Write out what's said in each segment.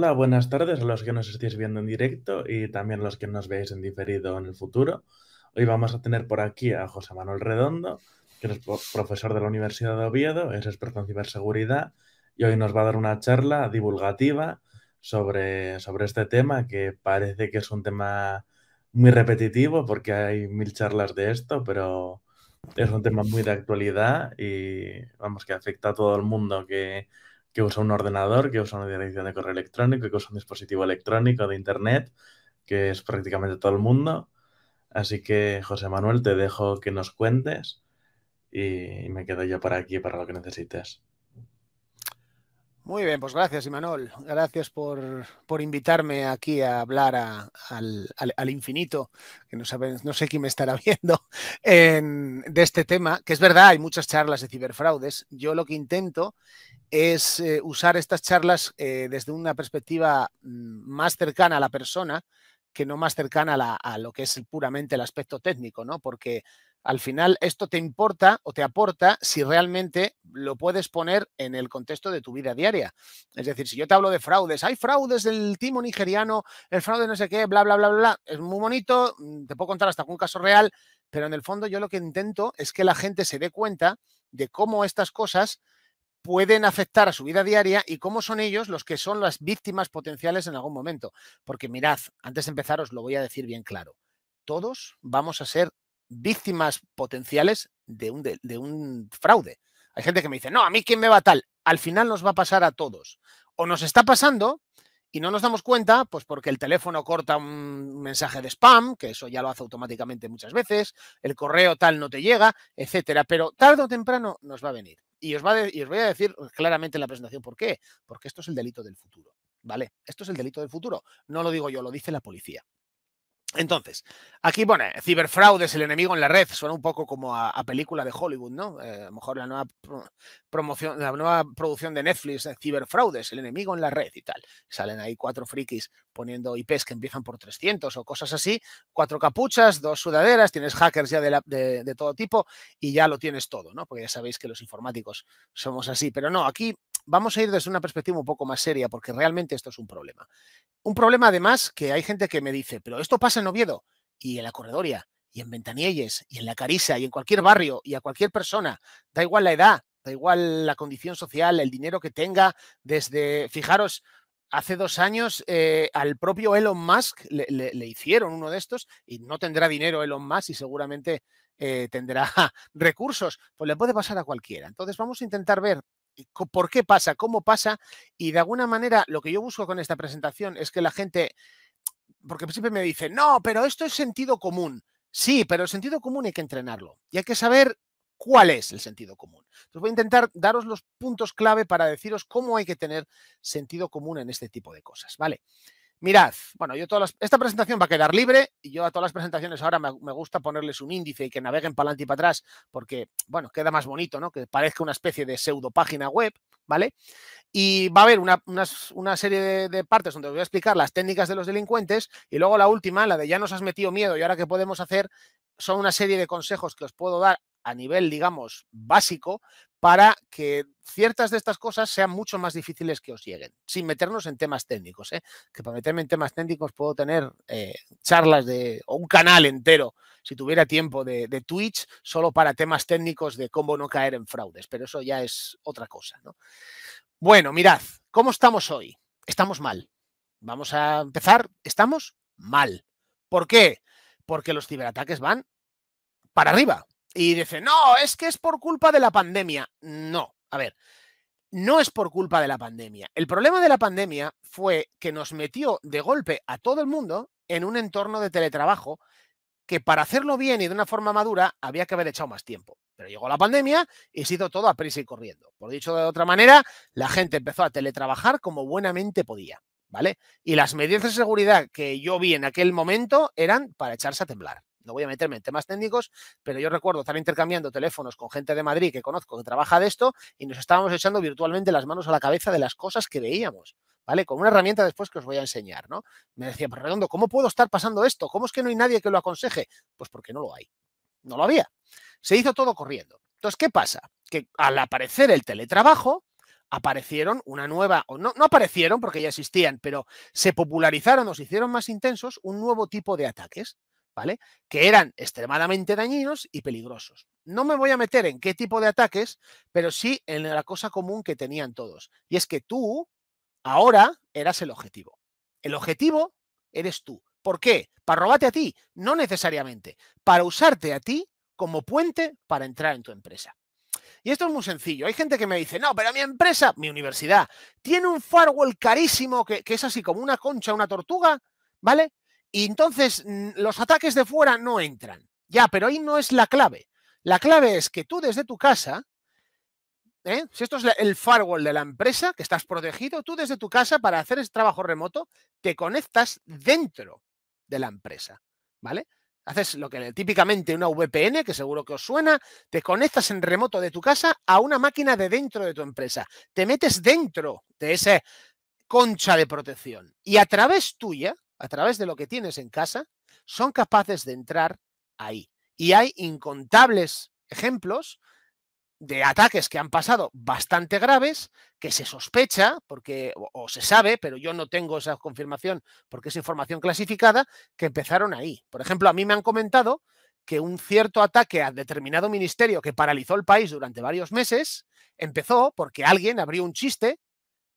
Hola, buenas tardes a los que nos estéis viendo en directo y también a los que nos veáis en diferido en el futuro. Hoy vamos a tener por aquí a José Manuel Redondo, que es profesor de la Universidad de Oviedo, es experto en ciberseguridad y hoy nos va a dar una charla divulgativa sobre, sobre este tema que parece que es un tema muy repetitivo porque hay mil charlas de esto, pero es un tema muy de actualidad y vamos que afecta a todo el mundo que que usa un ordenador, que usa una dirección de correo electrónico, que usa un dispositivo electrónico de Internet, que es prácticamente todo el mundo. Así que, José Manuel, te dejo que nos cuentes y me quedo yo para aquí para lo que necesites. Muy bien, pues gracias, Imanol. Gracias por, invitarme aquí a hablar al, al, infinito, que no, no sé quién me estará viendo, en, de este tema, que es verdad, hay muchas charlas de ciberfraudes. Yo lo que intento es eh, usar estas charlas eh, desde una perspectiva mm, más cercana a la persona, que no más cercana a, a, lo que es puramente el aspecto técnico, ¿no? Porque al final esto te importa o te aporta si realmente lo puedes poner en el contexto de tu vida diaria. Es decir, si yo te hablo de fraudes, hay fraudes del timo nigeriano, el fraude no sé qué, bla, bla, bla, bla, es muy bonito, mm, te puedo contar hasta algún caso real, pero en el fondo yo lo que intento es que la gente se dé cuenta de cómo estas cosas pueden afectar a su vida diaria y cómo son ellos los que son las víctimas potenciales en algún momento. Porque mirad, antes de empezar os lo voy a decir bien claro, todos vamos a ser víctimas potenciales de un, fraude. Hay gente que me dice, no, a mí quién me va tal. Al final nos va a pasar a todos. O nos está pasando y no nos damos cuenta, pues porque el teléfono corta un mensaje de spam, que eso ya lo hace automáticamente muchas veces, el correo tal no te llega, etcétera. Pero tarde o temprano nos va a venir. Y os, va y os voy a decir claramente en la presentación por qué. Porque esto es el delito del futuro. ¿Vale? Esto es el delito del futuro. No lo digo yo, lo dice la policía. Entonces, aquí pone, ciberfraude es el enemigo en la red. Suena un poco como a, película de Hollywood, ¿no? Eh, a lo mejor la nueva promoción, la nueva producción de Netflix, eh, ciberfraude es el enemigo en la red y tal. Salen ahí cuatro frikis poniendo IPs que empiezan por 300 o cosas así, cuatro capuchas, dos sudaderas, tienes hackers ya de todo tipo y ya lo tienes todo, ¿no? Porque ya sabéis que los informáticos somos así. Pero no, aquí vamos a ir desde una perspectiva un poco más seria, porque realmente esto es un problema. Un problema, además, que hay gente que me dice, pero esto pasa en Oviedo y en la Corredoria y en Ventanielles y en la Carisa y en cualquier barrio y a cualquier persona, da igual la edad, da igual la condición social, el dinero que tenga, desde, fijaros, hace dos años eh, al propio Elon Musk le, hicieron uno de estos y no tendrá dinero Elon Musk y seguramente eh, tendrá recursos, pues le puede pasar a cualquiera. Entonces vamos a intentar ver por qué pasa, cómo pasa, y de alguna manera lo que yo busco con esta presentación es que la gente, porque siempre me dice, no, pero esto es sentido común. Sí, pero el sentido común hay que entrenarlo y hay que saber cuál es el sentido común. Entonces voy a intentar daros los puntos clave para deciros cómo hay que tener sentido común en este tipo de cosas, ¿vale? Mirad, bueno, yo todas esta presentación va a quedar libre y yo a todas las presentaciones ahora me, gusta ponerles un índice y que naveguen para adelante y para atrás porque, bueno, queda más bonito, ¿no? Que parezca una especie de pseudo página web, ¿vale? Y va a haber una, serie de, de, partes donde os voy a explicar las técnicas de los delincuentes y luego la última, la de ya nos has metido miedo y ahora qué podemos hacer, son una serie de consejos que os puedo dar a nivel, digamos, básico para que ciertas de estas cosas sean mucho más difíciles que os lleguen, sin meternos en temas técnicos, ¿eh? que para meterme en temas técnicos puedo tener eh, charlas de, o un canal entero, si tuviera tiempo, de, Twitch, solo para temas técnicos de cómo no caer en fraudes, pero eso ya es otra cosa. ¿no? Bueno, mirad, ¿cómo estamos hoy? Estamos mal. Vamos a empezar, estamos mal. ¿Por qué? Porque los ciberataques van para arriba, y dice, no, es que es por culpa de la pandemia. No, a ver, no es por culpa de la pandemia. El problema de la pandemia fue que nos metió de golpe a todo el mundo en un entorno de teletrabajo que para hacerlo bien y de una forma madura había que haber echado más tiempo. Pero llegó la pandemia y se hizo todo a prisa y corriendo. Por dicho de otra manera, la gente empezó a teletrabajar como buenamente podía, ¿vale? Y las medidas de seguridad que yo vi en aquel momento eran para echarse a temblar voy a meterme en temas técnicos, pero yo recuerdo estar intercambiando teléfonos con gente de Madrid que conozco que trabaja de esto y nos estábamos echando virtualmente las manos a la cabeza de las cosas que veíamos. ¿Vale? Con una herramienta después que os voy a enseñar, ¿no? Me decía, pero pues, redondo, ¿cómo puedo estar pasando esto? ¿Cómo es que no hay nadie que lo aconseje? Pues porque no lo hay. No lo había. Se hizo todo corriendo. Entonces, ¿qué pasa? Que al aparecer el teletrabajo, aparecieron una nueva, o no, no aparecieron porque ya existían, pero se popularizaron o se hicieron más intensos un nuevo tipo de ataques, ¿vale? Que eran extremadamente dañinos y peligrosos. No me voy a meter en qué tipo de ataques, pero sí en la cosa común que tenían todos. Y es que tú ahora eras el objetivo. El objetivo eres tú. ¿Por qué? Para robarte a ti, no necesariamente, para usarte a ti como puente para entrar en tu empresa. Y esto es muy sencillo. Hay gente que me dice, no, pero mi empresa, mi universidad, tiene un firewall carísimo que, que es así como una concha, una tortuga, ¿vale? Y entonces mm, los ataques de fuera no entran. Ya, pero ahí no es la clave. La clave es que tú desde tu casa, ¿eh? si esto es el firewall de la empresa, que estás protegido, tú desde tu casa para hacer ese trabajo remoto te conectas dentro de la empresa. ¿Vale? Haces lo que típicamente una VPN, que seguro que os suena, te conectas en remoto de tu casa a una máquina de dentro de tu empresa. Te metes dentro de esa concha de protección. Y a través tuya, a través de lo que tienes en casa, son capaces de entrar ahí. Y hay incontables ejemplos de ataques que han pasado bastante graves, que se sospecha, porque, o, o, se sabe, pero yo no tengo esa confirmación porque es información clasificada, que empezaron ahí. Por ejemplo, a mí me han comentado que un cierto ataque a determinado ministerio que paralizó el país durante varios meses empezó porque alguien abrió un chiste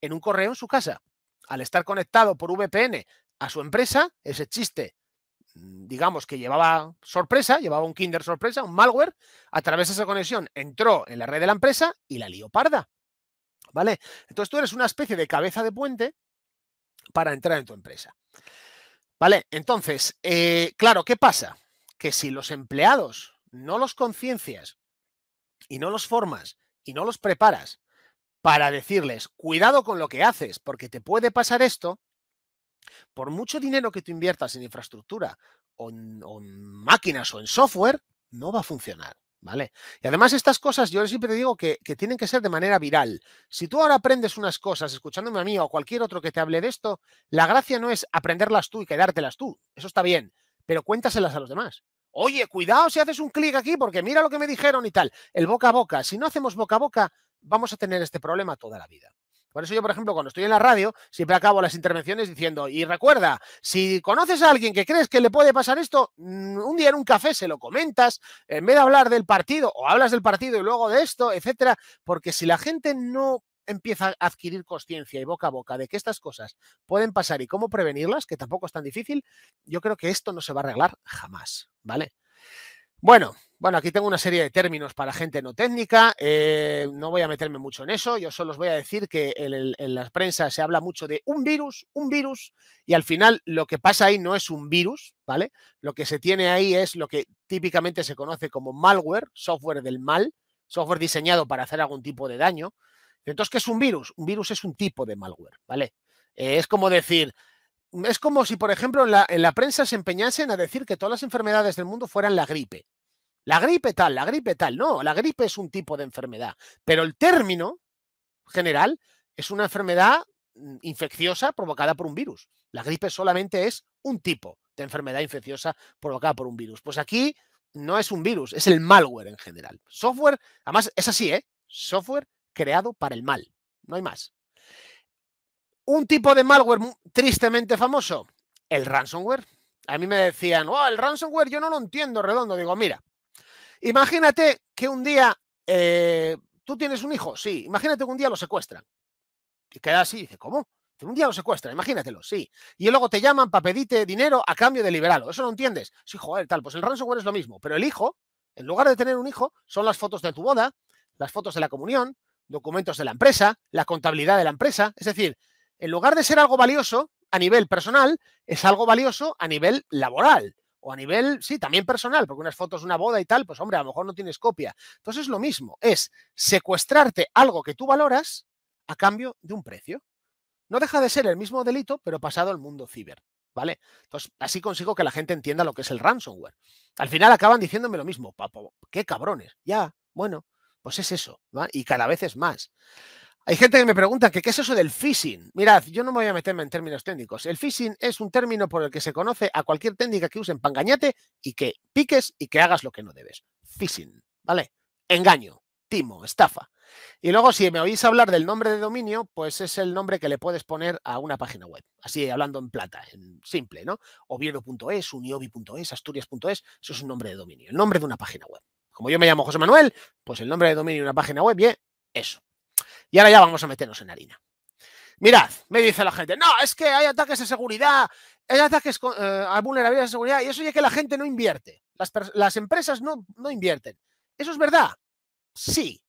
en un correo en su casa. Al estar conectado por VPN a su empresa ese chiste, mm, digamos que llevaba sorpresa, llevaba un Kinder sorpresa, un malware, a través de esa conexión entró en la red de la empresa y la lió parda. ¿Vale? Entonces tú eres una especie de cabeza de puente para entrar en tu empresa. ¿Vale? Entonces, eh, claro, ¿qué pasa? Que si los empleados no los conciencias y no los formas y no los preparas para decirles, cuidado con lo que haces, porque te puede pasar esto, por mucho dinero que tú inviertas en infraestructura o en, máquinas o en software, no va a funcionar. ¿Vale? Y además estas cosas, yo siempre digo que, tienen que ser de manera viral. Si tú ahora aprendes unas cosas escuchándome a mí o cualquier otro que te hable de esto, la gracia no es aprenderlas tú y quedártelas tú. Eso está bien, pero cuéntaselas a los demás. Oye, cuidado si haces un clic aquí porque mira lo que me dijeron y tal. El boca a boca. Si no hacemos boca a boca, vamos a tener este problema toda la vida. Por eso yo, por ejemplo, cuando estoy en la radio, siempre acabo las intervenciones diciendo, y recuerda, si conoces a alguien que crees que le puede pasar esto, mm, un día en un café se lo comentas, en vez de hablar del partido, o hablas del partido y luego de esto, etcétera, porque si la gente no empieza a adquirir conciencia y boca a boca de que estas cosas pueden pasar y cómo prevenirlas, que tampoco es tan difícil, yo creo que esto no se va a arreglar jamás, ¿vale? Bueno, bueno, aquí tengo una serie de términos para gente no técnica. Eh, no voy a meterme mucho en eso. Yo solo os voy a decir que en, las prensas se habla mucho de un virus, un virus, y al final lo que pasa ahí no es un virus, ¿vale? Lo que se tiene ahí es lo que típicamente se conoce como malware, software del mal, software diseñado para hacer algún tipo de daño. Entonces, ¿qué es un virus? Un virus es un tipo de malware, ¿vale? Eh, es como decir, es como si, por ejemplo, en la, en la prensa se empeñasen a decir que todas las enfermedades del mundo fueran la gripe. La gripe tal, la gripe tal. No, la gripe es un tipo de enfermedad. Pero el término general es una enfermedad mm, infecciosa provocada por un virus. La gripe solamente es un tipo de enfermedad infecciosa provocada por un virus. Pues aquí no es un virus, es el malware en general. Software, además es así, ¿eh? Software creado para el mal. No hay más. Un tipo de malware tristemente famoso, el ransomware. A mí me decían, oh, el ransomware yo no lo entiendo redondo. Digo, mira, Imagínate que un día eh, tú tienes un hijo, sí. Imagínate que un día lo secuestran. Y queda así, dice, ¿cómo? Un día lo secuestran, imagínatelo, sí. Y luego te llaman para pedirte dinero a cambio de liberarlo. Eso no entiendes. Sí, joder, tal. Pues el ransomware es lo mismo. Pero el hijo, en lugar de tener un hijo, son las fotos de tu boda, las fotos de la comunión, documentos de la empresa, la contabilidad de la empresa. Es decir, en lugar de ser algo valioso a nivel personal, es algo valioso a nivel laboral o a nivel, sí, también personal, porque unas fotos, una boda y tal, pues hombre, a lo mejor no tienes copia. Entonces es lo mismo, es secuestrarte algo que tú valoras a cambio de un precio. No deja de ser el mismo delito, pero pasado al mundo ciber. ¿Vale? Entonces, así consigo que la gente entienda lo que es el ransomware. Al final acaban diciéndome lo mismo, papo, qué cabrones. Ya, bueno, pues es eso, y cada vez es más. Hay gente que me pregunta que qué es eso del phishing. Mirad, yo no me voy a meterme en términos técnicos. El phishing es un término por el que se conoce a cualquier técnica que use para engañarte y que piques y que hagas lo que no debes. Phishing, ¿vale? Engaño, timo, estafa. Y luego, si me oís hablar del nombre de dominio, pues es el nombre que le puedes poner a una página web. Así hablando en plata, en simple, ¿no? Oviedo.es, uniobi.es, asturias.es, eso es un nombre de dominio, el nombre de una página web. Como yo me llamo José Manuel, pues el nombre de dominio de una página web, bien, eso. Y ahora ya vamos a meternos en harina. Mirad, me dice la gente, no, es que hay ataques de seguridad, hay ataques eh, a vulnerabilidades de seguridad y eso ya que la gente no invierte, las, empresas no, invierten. ¿Eso es verdad? Sí,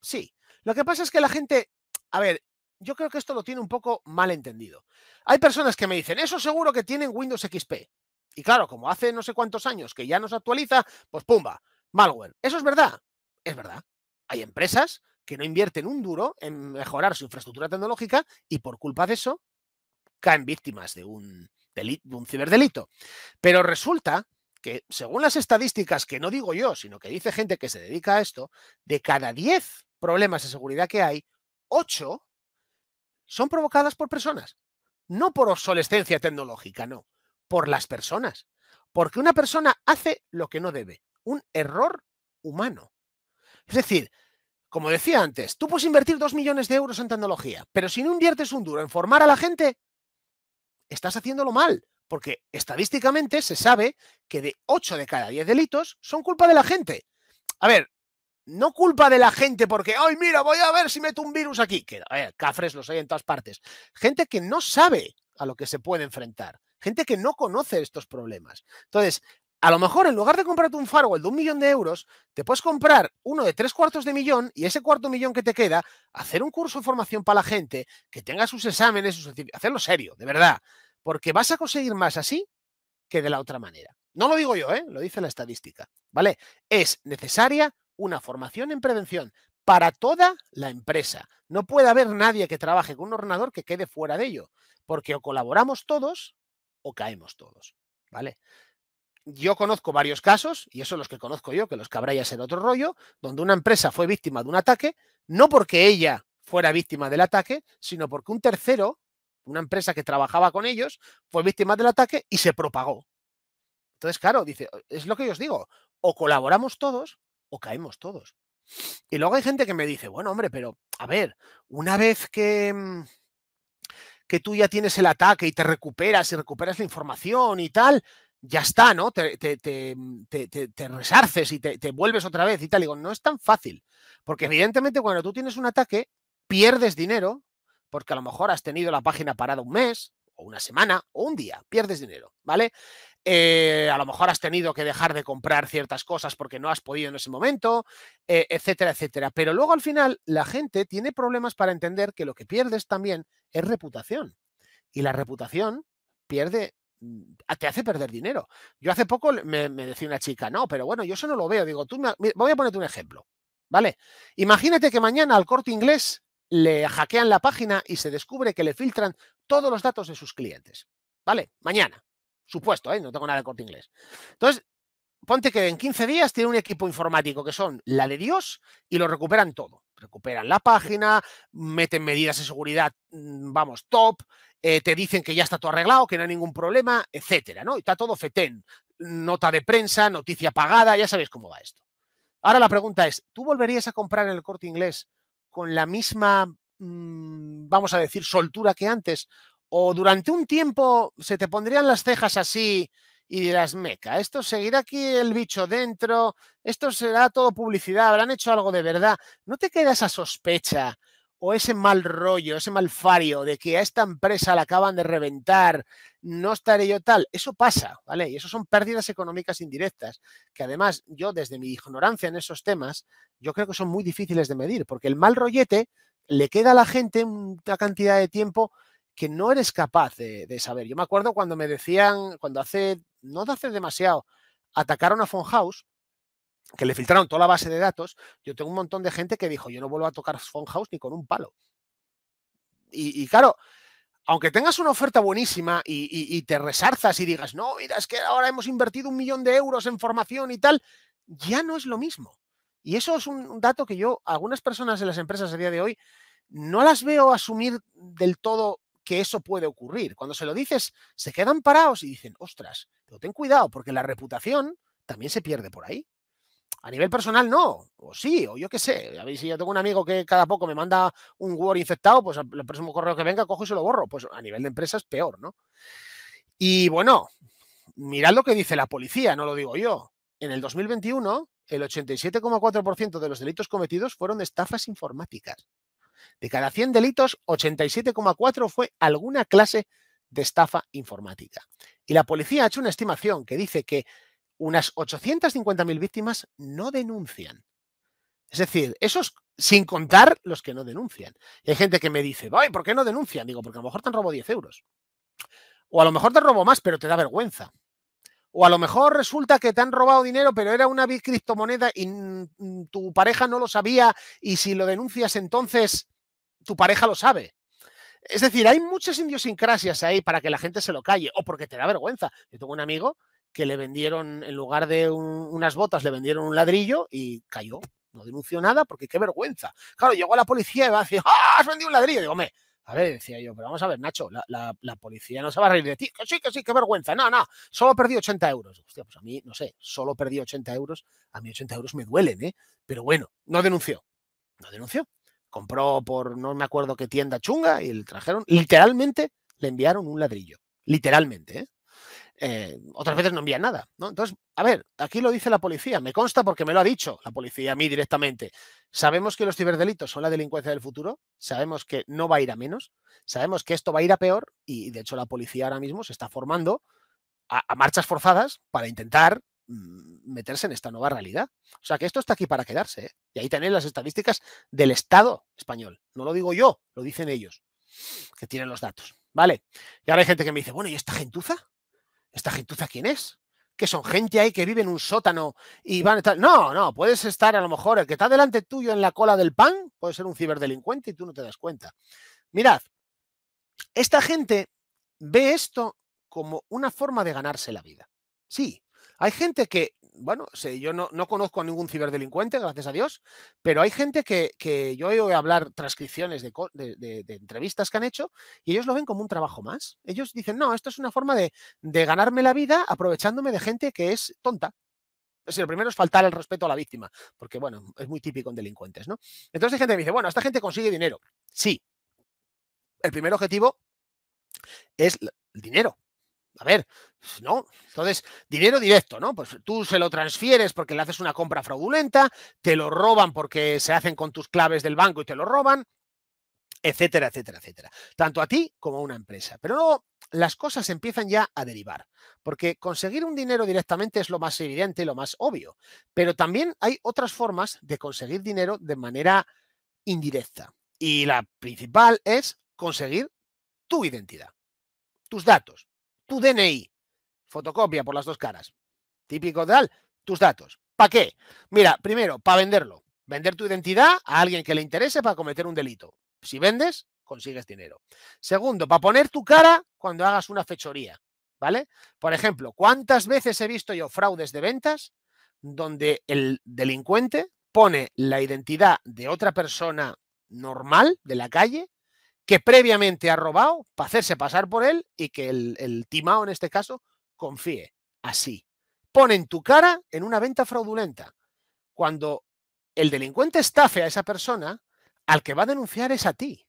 sí. Lo que pasa es que la gente, a ver, yo creo que esto lo tiene un poco mal entendido. Hay personas que me dicen, eso seguro que tienen Windows XP. Y claro, como hace no sé cuántos años que ya no se actualiza, pues pumba, malware. Eso es verdad, es verdad. Hay empresas que no invierten un duro en mejorar su infraestructura tecnológica y por culpa de eso caen víctimas de un, delito, de un ciberdelito. Pero resulta que, según las estadísticas que no digo yo, sino que dice gente que se dedica a esto, de cada 10 problemas de seguridad que hay, 8 son provocadas por personas. No por obsolescencia tecnológica, no, por las personas. Porque una persona hace lo que no debe, un error humano. Es decir, como decía antes, tú puedes invertir 2 millones de euros en tecnología, pero si no inviertes un duro en formar a la gente, estás haciéndolo mal, porque estadísticamente se sabe que de 8 de cada 10 delitos son culpa de la gente. A ver, no culpa de la gente porque, ay, mira, voy a ver si meto un virus aquí. Que, a ver, cafres los hay en todas partes. Gente que no sabe a lo que se puede enfrentar. Gente que no conoce estos problemas. Entonces, a lo mejor en lugar de comprarte un firewall de un millón de euros, te puedes comprar uno de tres cuartos de millón y ese cuarto millón que te queda, hacer un curso de formación para la gente, que tenga sus exámenes, sus hacerlo serio, de verdad, porque vas a conseguir más así que de la otra manera. No lo digo yo, ¿eh? lo dice la estadística, ¿vale? Es necesaria una formación en prevención para toda la empresa. No puede haber nadie que trabaje con un ordenador que quede fuera de ello, porque o colaboramos todos o caemos todos, ¿vale? yo conozco varios casos, y eso los que conozco yo, que los cabrallas en otro rollo, donde una empresa fue víctima de un ataque, no porque ella fuera víctima del ataque, sino porque un tercero, una empresa que trabajaba con ellos, fue víctima del ataque y se propagó. Entonces, claro, dice, es lo que yo os digo, o colaboramos todos o caemos todos. Y luego hay gente que me dice, bueno, hombre, pero a ver, una vez que, mm, que tú ya tienes el ataque y te recuperas y recuperas la información y tal, ya está, ¿no? Te, mm, resarces y te, vuelves otra vez y tal. Y digo, no es tan fácil, porque evidentemente cuando tú tienes un ataque, pierdes dinero, porque a lo mejor has tenido la página parada un mes, o una semana, o un día, pierdes dinero, ¿vale? Eh, a lo mejor has tenido que dejar de comprar ciertas cosas porque no has podido en ese momento, eh, etcétera, etcétera. Pero luego al final la gente tiene problemas para entender que lo que pierdes también es reputación. Y la reputación pierde Mm, te hace perder dinero. Yo hace poco me, decía una chica, no, pero bueno, yo eso no lo veo. Digo, tú me, voy a ponerte un ejemplo, ¿vale? Imagínate que mañana al corte inglés le hackean la página y se descubre que le filtran todos los datos de sus clientes, ¿vale? Mañana, supuesto, ¿eh? no tengo nada de corte inglés. Entonces, ponte que en 15 días tiene un equipo informático que son la de Dios y lo recuperan todo. Recuperan la página, meten medidas de seguridad, mm, vamos, top, eh, te dicen que ya está todo arreglado, que no hay ningún problema, etcétera, ¿no? está todo fetén. Nota de prensa, noticia pagada, ya sabéis cómo va esto. Ahora la pregunta es: ¿tú volverías a comprar en el corte inglés con la misma, mm, vamos a decir, soltura que antes? ¿O durante un tiempo se te pondrían las cejas así y dirás, meca, esto seguirá aquí el bicho dentro, esto será todo publicidad, habrán hecho algo de verdad. ¿No te queda esa sospecha o ese mal rollo, ese mal fario de que a esta empresa la acaban de reventar, no estaré yo tal, eso pasa, ¿vale? Y eso son pérdidas económicas indirectas, que además yo desde mi ignorancia en esos temas, yo creo que son muy difíciles de medir, porque el mal rollete le queda a la gente una cantidad de tiempo que no eres capaz de, saber. Yo me acuerdo cuando me decían, cuando hace, no hace demasiado, atacaron a Fonhouse, que le filtraron toda la base de datos, yo tengo un montón de gente que dijo, yo no vuelvo a tocar house ni con un palo. Y, claro, aunque tengas una oferta buenísima y, y, te resarzas y digas, no, mira, es que ahora hemos invertido un millón de euros en formación y tal, ya no es lo mismo. Y eso es un dato que yo, algunas personas en las empresas a día de hoy, no las veo asumir del todo que eso puede ocurrir. Cuando se lo dices, se quedan parados y dicen, ostras, pero ten cuidado, porque la reputación también se pierde por ahí. A nivel personal no, o sí, o yo qué sé. si yo tengo un amigo que cada poco me manda un Word infectado, pues el próximo correo que venga cojo y se lo borro. Pues a nivel de empresa es peor, ¿no? Y bueno, mirad lo que dice la policía, no lo digo yo. En el 2021, el 87,4% de los delitos cometidos fueron de estafas informáticas. De cada 100 delitos, 87,4 fue alguna clase de estafa informática. Y la policía ha hecho una estimación que dice que unas 850.000 víctimas no denuncian. Es decir, esos sin contar los que no denuncian. hay gente que me dice, ¿por qué no denuncian? Digo, porque a lo mejor te han robo 10 euros. O a lo mejor te robo más, pero te da vergüenza. O a lo mejor resulta que te han robado dinero, pero era una criptomoneda y tu pareja no lo sabía y si lo denuncias entonces tu pareja lo sabe. Es decir, hay muchas idiosincrasias ahí para que la gente se lo calle o porque te da vergüenza. Yo tengo un amigo que le vendieron, en lugar de unas botas, le vendieron un ladrillo y cayó. No denunció nada porque qué vergüenza. Claro, llegó la policía y va a decir, ¡ah, has vendido un ladrillo! digo, a ver, decía yo, pero vamos a ver, Nacho, la, la, policía no se va a reír de ti. Que sí, que sí, qué vergüenza. No, no, solo perdí 80 euros. Hostia, pues a mí, no sé, solo perdí 80 euros. A mí 80 euros me duelen, ¿eh? Pero bueno, no denunció. No denunció. Compró por no me acuerdo qué tienda chunga y le trajeron, literalmente, le enviaron un ladrillo. Literalmente, ¿eh? Eh, otras veces no envían nada. Entonces, a ver, aquí lo dice la policía, me consta porque me lo ha dicho la policía a mí directamente. Sabemos que los ciberdelitos son la delincuencia del futuro, sabemos que no va a ir a menos, sabemos que esto va a ir a peor y de hecho la policía ahora mismo se está formando a, marchas forzadas para intentar mm, meterse en esta nueva realidad. O sea que esto está aquí para quedarse. ¿eh? Y ahí tenéis las estadísticas del Estado español. No lo digo yo, lo dicen ellos, que tienen los datos. ¿Vale? Y ahora hay gente que me dice, bueno, ¿y esta gentuza? ¿esta gentuza quién es? que son gente ahí que vive en un sótano y van a estar. No, no, puedes estar a lo mejor el que está delante tuyo en la cola del pan puede ser un ciberdelincuente y tú no te das cuenta. Mirad, esta gente ve esto como una forma de ganarse la vida. Sí, hay gente que, bueno, yo no, conozco a ningún ciberdelincuente, gracias a Dios, pero hay gente que, yo he oído hablar transcripciones de, entrevistas que han hecho y ellos lo ven como un trabajo más. Ellos dicen, no, esto es una forma de, ganarme la vida aprovechándome de gente que es tonta, lo primero es faltar el respeto a la víctima, porque bueno, es muy típico en delincuentes, ¿no? Entonces hay gente que me dice, bueno, esta gente consigue dinero. Sí. El primer objetivo es el dinero. A ver, ¿no? Entonces, dinero directo, ¿no? Pues tú se lo transfieres porque le haces una compra fraudulenta, te lo roban porque se hacen con tus claves del banco y te lo roban, etcétera, etcétera, etcétera. Tanto a ti como a una empresa. Pero luego las cosas empiezan ya a derivar, porque conseguir un dinero directamente es lo más evidente lo más obvio. Pero también hay otras formas de conseguir dinero de manera indirecta. Y la principal es conseguir tu identidad, tus datos tu DNI, fotocopia por las dos caras, típico tal, tus datos. ¿Para qué? Mira, primero, para venderlo. Vender tu identidad a alguien que le interese para cometer un delito. Si vendes, consigues dinero. Segundo, para poner tu cara cuando hagas una fechoría. ¿Vale? Por ejemplo, ¿cuántas veces he visto yo fraudes de ventas donde el delincuente pone la identidad de otra persona normal de la calle que previamente ha robado para hacerse pasar por él y que el, timao en este caso confíe así. Ponen tu cara en una venta fraudulenta. Cuando el delincuente estafe a esa persona, al que va a denunciar es a ti,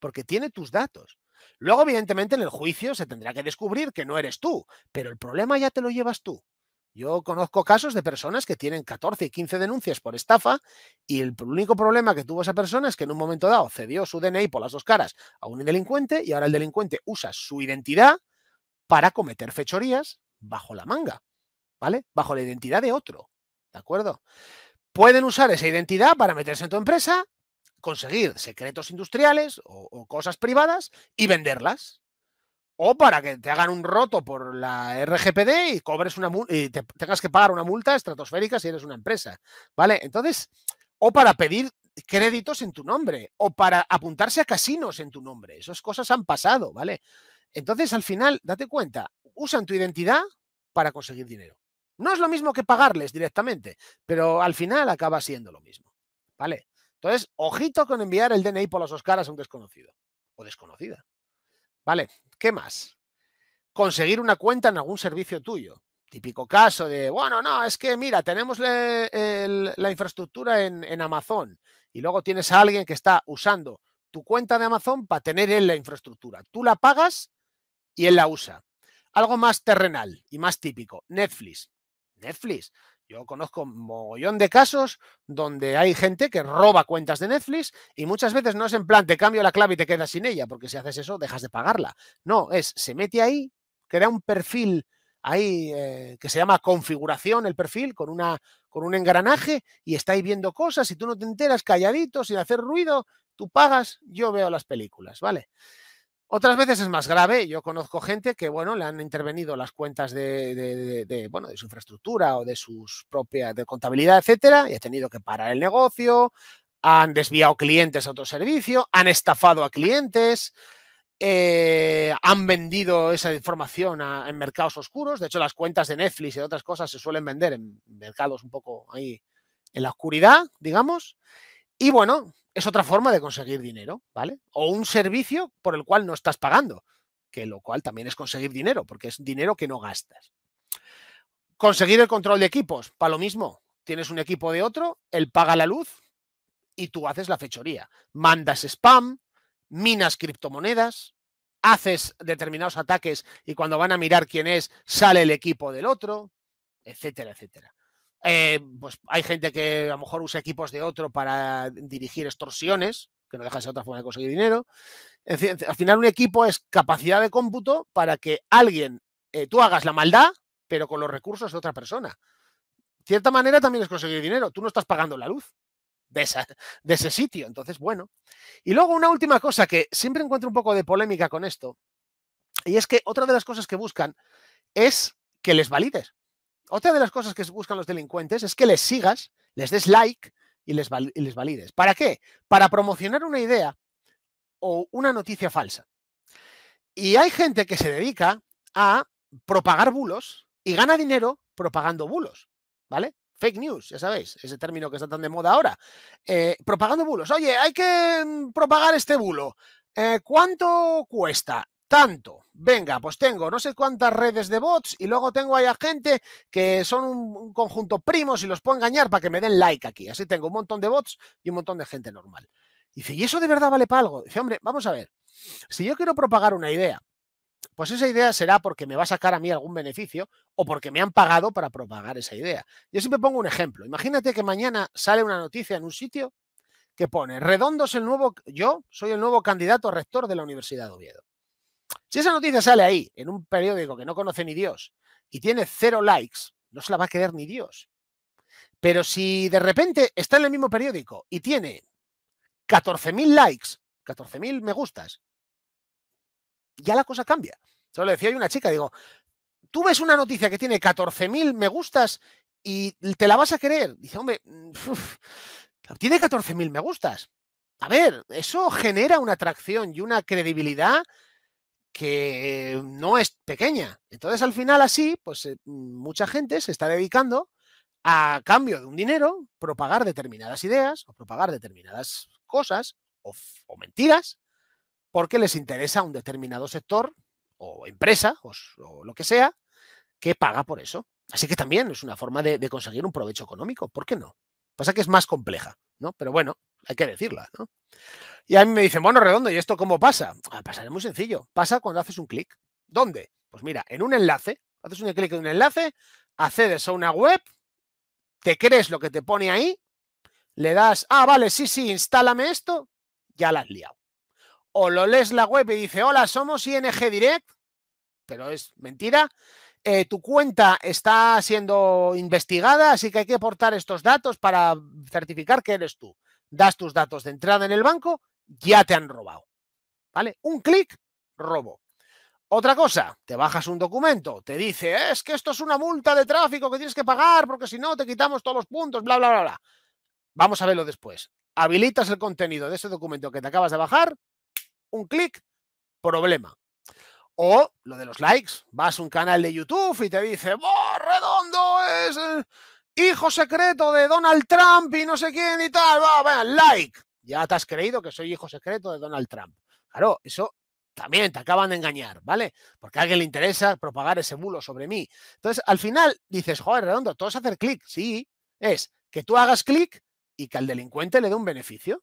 porque tiene tus datos. Luego, evidentemente, en el juicio se tendrá que descubrir que no eres tú, pero el problema ya te lo llevas tú. Yo conozco casos de personas que tienen 14 y 15 denuncias por estafa y el único problema que tuvo esa persona es que en un momento dado cedió su DNI por las dos caras a un delincuente y ahora el delincuente usa su identidad para cometer fechorías bajo la manga, ¿vale? Bajo la identidad de otro, ¿de acuerdo? Pueden usar esa identidad para meterse en tu empresa, conseguir secretos industriales o, o cosas privadas y venderlas, o para que te hagan un roto por la RGPD y cobres una y te tengas que pagar una multa estratosférica si eres una empresa, ¿vale? Entonces, o para pedir créditos en tu nombre o para apuntarse a casinos en tu nombre. Esas cosas han pasado, ¿vale? Entonces, al final, date cuenta, usan tu identidad para conseguir dinero. No es lo mismo que pagarles directamente, pero al final acaba siendo lo mismo, ¿vale? Entonces, ojito con enviar el DNI por las Oscaras a un desconocido o desconocida. Vale, ¿Qué más? Conseguir una cuenta en algún servicio tuyo. Típico caso de, bueno, no, es que mira, tenemos la infraestructura en, en Amazon y luego tienes a alguien que está usando tu cuenta de Amazon para tener él la infraestructura. Tú la pagas y él la usa. Algo más terrenal y más típico, Netflix. Netflix. Yo conozco un mogollón de casos donde hay gente que roba cuentas de Netflix y muchas veces no es en plan te cambio la clave y te quedas sin ella, porque si haces eso dejas de pagarla. No, es se mete ahí, crea un perfil ahí eh, que se llama configuración, el perfil, con, una, con un engranaje y está ahí viendo cosas y tú no te enteras calladito, sin hacer ruido, tú pagas, yo veo las películas, ¿vale? Otras veces es más grave. Yo conozco gente que, bueno, le han intervenido las cuentas de, bueno, de su infraestructura o de sus propias, de contabilidad, etcétera, y ha tenido que parar el negocio, han desviado clientes a otro servicio, han estafado a clientes, eh, han vendido esa información en mercados oscuros. De hecho, las cuentas de Netflix y otras cosas se suelen vender en mercados un poco ahí en la oscuridad, digamos. Y bueno, es otra forma de conseguir dinero, ¿vale? O un servicio por el cual no estás pagando, que lo cual también es conseguir dinero, porque es dinero que no gastas. Conseguir el control de equipos, para lo mismo, tienes un equipo de otro, él paga la luz y tú haces la fechoría. Mandas spam, minas criptomonedas, haces determinados ataques y cuando van a mirar quién es, sale el equipo del otro, etcétera, etcétera. Eh, pues hay gente que a lo mejor usa equipos de otro para dirigir extorsiones, que no deja de ser otra forma de conseguir dinero. al final, un equipo es capacidad de cómputo para que alguien, eh, tú hagas la maldad, pero con los recursos de otra persona. De cierta manera también es conseguir dinero. Tú no estás pagando la luz de, de ese sitio. Entonces, bueno. Y luego una última cosa que siempre encuentro un poco de polémica con esto, y es que otra de las cosas que buscan es que les valides otra de las cosas que buscan los delincuentes es que les sigas, les des like y les, valides. ¿Para qué? Para promocionar una idea o una noticia falsa. Y hay gente que se dedica a propagar bulos y gana dinero propagando bulos, ¿vale? Fake news, ya sabéis, ese término que está tan de moda ahora. Eh, propagando bulos. Oye, hay que mm, propagar este bulo. Eh, ¿Cuánto cuesta? tanto. Venga, pues tengo no sé cuántas redes de bots y luego tengo ahí a gente que son un, conjunto primos y los puedo engañar para que me den like aquí. Así tengo un montón de bots y un montón de gente normal. Y dice, ¿y eso de verdad vale para algo? Dice, hombre, vamos a ver. Si yo quiero propagar una idea, pues esa idea será porque me va a sacar a mí algún beneficio o porque me han pagado para propagar esa idea. Yo siempre pongo un ejemplo. Imagínate que mañana sale una noticia en un sitio que pone, redondo es el nuevo, yo soy el nuevo candidato a rector de la Universidad de Oviedo. Si esa noticia sale ahí, en un periódico que no conoce ni Dios, y tiene cero likes, no se la va a querer ni Dios. Pero si de repente está en el mismo periódico y tiene 14.000 likes, 14.000 me gustas, ya la cosa cambia. Solo le decía a una chica, digo, tú ves una noticia que tiene 14.000 me gustas y te la vas a querer. Dice, hombre, mm, tiene 14.000 me gustas. A ver, eso genera una atracción y una credibilidad que eh, no es pequeña. Entonces, al final, así, pues eh, mucha gente se está dedicando a cambio de un dinero, propagar determinadas ideas o propagar determinadas cosas o, mentiras porque les interesa un determinado sector o empresa o, lo que sea que paga por eso. Así que también es una forma de, de conseguir un provecho económico, ¿por qué no? Pasa que es más compleja, ¿no? Pero bueno, hay que decirla, ¿no? Y a mí me dicen, bueno, redondo, ¿y esto cómo pasa? Ah, muy sencillo. Pasa cuando haces un clic. ¿Dónde? Pues mira, en un enlace, haces un clic en un enlace, accedes a una web, te crees lo que te pone ahí, le das, ah, vale, sí, sí, instálame esto, ya la has liado. O lo lees la web y dice, hola, somos ING Direct, pero es mentira. Eh, tu cuenta está siendo investigada, así que hay que aportar estos datos para certificar que eres tú das tus datos de entrada en el banco, ya te han robado. ¿Vale? Un clic, robo. Otra cosa, te bajas un documento, te dice, es que esto es una multa de tráfico que tienes que pagar porque si no te quitamos todos los puntos, bla, bla, bla, bla. Vamos a verlo después. Habilitas el contenido de ese documento que te acabas de bajar, un clic, problema. O lo de los likes, vas a un canal de YouTube y te dice, ¡Oh, redondo! Es hijo secreto de Donald Trump y no sé quién y tal, va, va, like. Ya te has creído que soy hijo secreto de Donald Trump. Claro, eso también te acaban de engañar, ¿vale? Porque a alguien le interesa propagar ese bulo sobre mí. Entonces, al final dices, joder, redondo, todo es hacer clic. Sí, es que tú hagas clic y que al delincuente le dé un beneficio.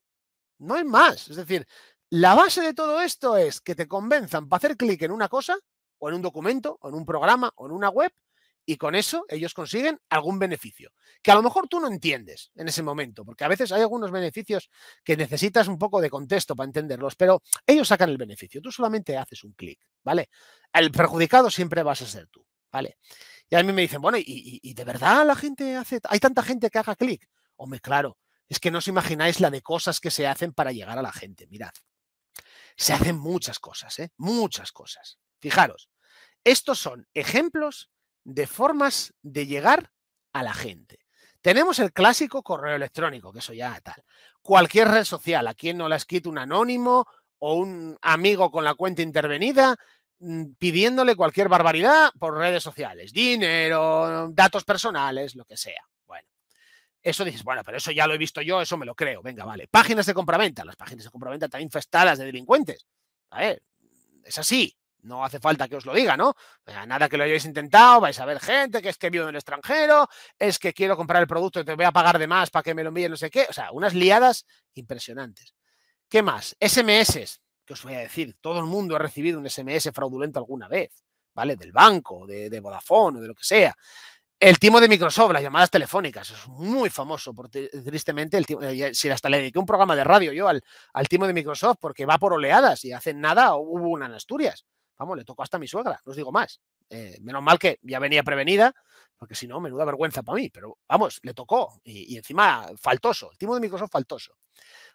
No hay más. Es decir, la base de todo esto es que te convenzan para hacer clic en una cosa, o en un documento, o en un programa, o en una web, y con eso ellos consiguen algún beneficio, que a lo mejor tú no entiendes en ese momento, porque a veces hay algunos beneficios que necesitas un poco de contexto para entenderlos, pero ellos sacan el beneficio, tú solamente haces un clic, ¿vale? El perjudicado siempre vas a ser tú, ¿vale? Y a mí me dicen, bueno, ¿y, de verdad la gente hace, hay tanta gente que haga clic? Hombre, claro, es que no os imagináis la de cosas que se hacen para llegar a la gente, mirad. Se hacen muchas cosas, ¿eh? Muchas cosas. Fijaros, estos son ejemplos de formas de llegar a la gente. Tenemos el clásico correo electrónico, que eso ya tal. Cualquier red social, a quien no la ha escrito un anónimo o un amigo con la cuenta intervenida mm, pidiéndole cualquier barbaridad por redes sociales, dinero, datos personales, lo que sea. Bueno, eso dices, bueno, pero eso ya lo he visto yo, eso me lo creo, venga, vale. Páginas de compraventa, las páginas de compraventa están infestadas de delincuentes. A ver, es así. No hace falta que os lo diga, ¿no? Nada que lo hayáis intentado, vais a ver gente que es que vivo en el extranjero, es que quiero comprar el producto y te voy a pagar de más para que me lo envíen, no sé qué. O sea, unas liadas impresionantes. ¿Qué más? SMS, que os voy a decir, todo el mundo ha recibido un SMS fraudulento alguna vez, ¿vale? Del banco, de, Vodafone o de lo que sea. El timo de Microsoft, las llamadas telefónicas, es muy famoso, porque tristemente, el timo, eh, si hasta le dediqué un programa de radio yo al, al timo de Microsoft porque va por oleadas y hace nada hubo una en Asturias. Vamos, le tocó hasta mi suegra, no os digo más. Eh, menos mal que ya venía prevenida, porque si no, menuda vergüenza para mí. Pero vamos, le tocó. Y, encima, faltoso. El timo de Microsoft faltoso.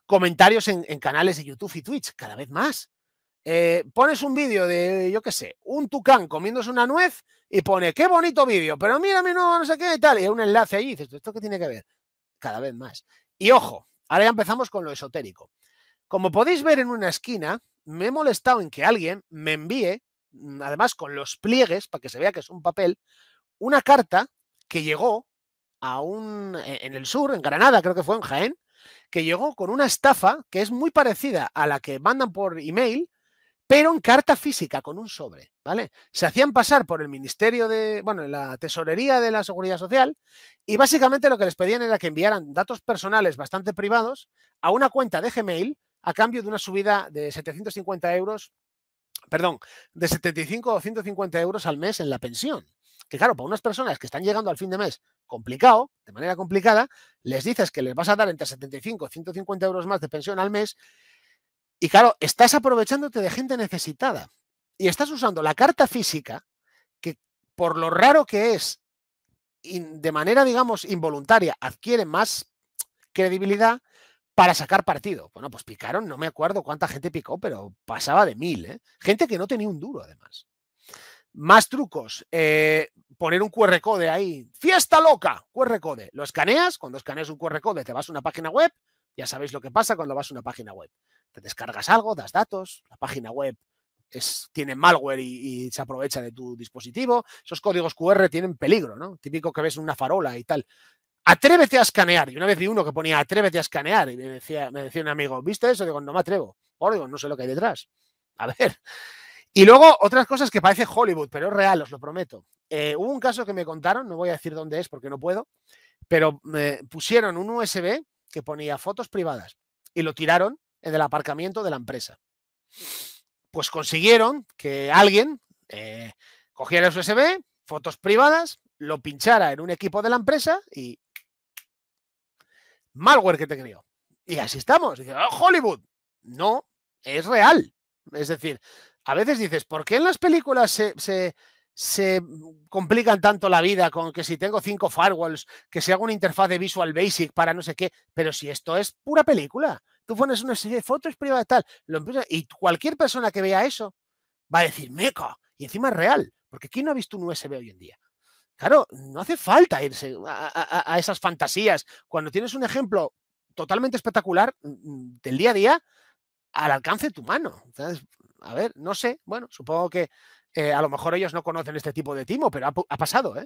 Comentarios en, canales de YouTube y Twitch, cada vez más. Eh, pones un vídeo de, yo qué sé, un tucán comiéndose una nuez y pone, qué bonito vídeo, pero mírame, no, no sé qué y tal. Y hay un enlace ahí dices, ¿esto qué tiene que ver? Cada vez más. Y ojo, ahora ya empezamos con lo esotérico. Como podéis ver en una esquina, me he molestado en que alguien me envíe, mm, además con los pliegues, para que se vea que es un papel, una carta que llegó a un, e, en el sur, en Granada, creo que fue en Jaén, que llegó con una estafa que es muy parecida a la que mandan por email, pero en carta física, con un sobre, ¿vale? Se hacían pasar por el Ministerio de, bueno, la Tesorería de la Seguridad Social y básicamente lo que les pedían era que enviaran datos personales bastante privados a una cuenta de Gmail a cambio de una subida de 750 euros, perdón, de 75 o 150 euros al mes en la pensión. Que claro, para unas personas que están llegando al fin de mes complicado, de manera complicada, les dices que les vas a dar entre 75 y 150 euros más de pensión al mes. Y claro, estás aprovechándote de gente necesitada y estás usando la carta física, que por lo raro que es, de manera, digamos, involuntaria, adquiere más credibilidad para sacar partido. Bueno, pues picaron, no me acuerdo cuánta gente picó, pero pasaba de mil. ¿eh? Gente que no tenía un duro, además. Más trucos. Eh, poner un QR code ahí. Fiesta loca, QR code. Lo escaneas, cuando escaneas un QR code te vas a una página web. Ya sabéis lo que pasa cuando vas a una página web. Te descargas algo, das datos, la página web es, tiene malware y, y, se aprovecha de tu dispositivo. Esos códigos QR tienen peligro, ¿no? Típico que ves una farola y tal atrévete a escanear. Y una vez vi uno que ponía atrévete a escanear y me decía, me decía un amigo, ¿viste eso? Digo, no me atrevo. o no sé lo que hay detrás. A ver. Y luego otras cosas que parece Hollywood, pero es real, os lo prometo. Eh, hubo un caso que me contaron, no voy a decir dónde es porque no puedo, pero me pusieron un USB que ponía fotos privadas y lo tiraron en el aparcamiento de la empresa. Pues consiguieron que alguien eh, cogiera el USB, fotos privadas, lo pinchara en un equipo de la empresa y malware que te creó. Y así estamos. Oh, Hollywood. No, es real. Es decir, a veces dices, ¿por qué en las películas se, se, complican tanto la vida con que si tengo cinco firewalls, que si haga una interfaz de Visual Basic para no sé qué? Pero si esto es pura película. Tú pones una serie de fotos privadas tal, lo y cualquier persona que vea eso va a decir, meca, y encima es real, porque ¿quién no ha visto un USB hoy en día? Claro, no hace falta irse a, esas fantasías. Cuando tienes un ejemplo totalmente espectacular mm, del día a día al alcance de tu mano. a ver, no sé, bueno, supongo que eh, a lo mejor ellos no conocen este tipo de timo, pero ha, pasado, ¿eh?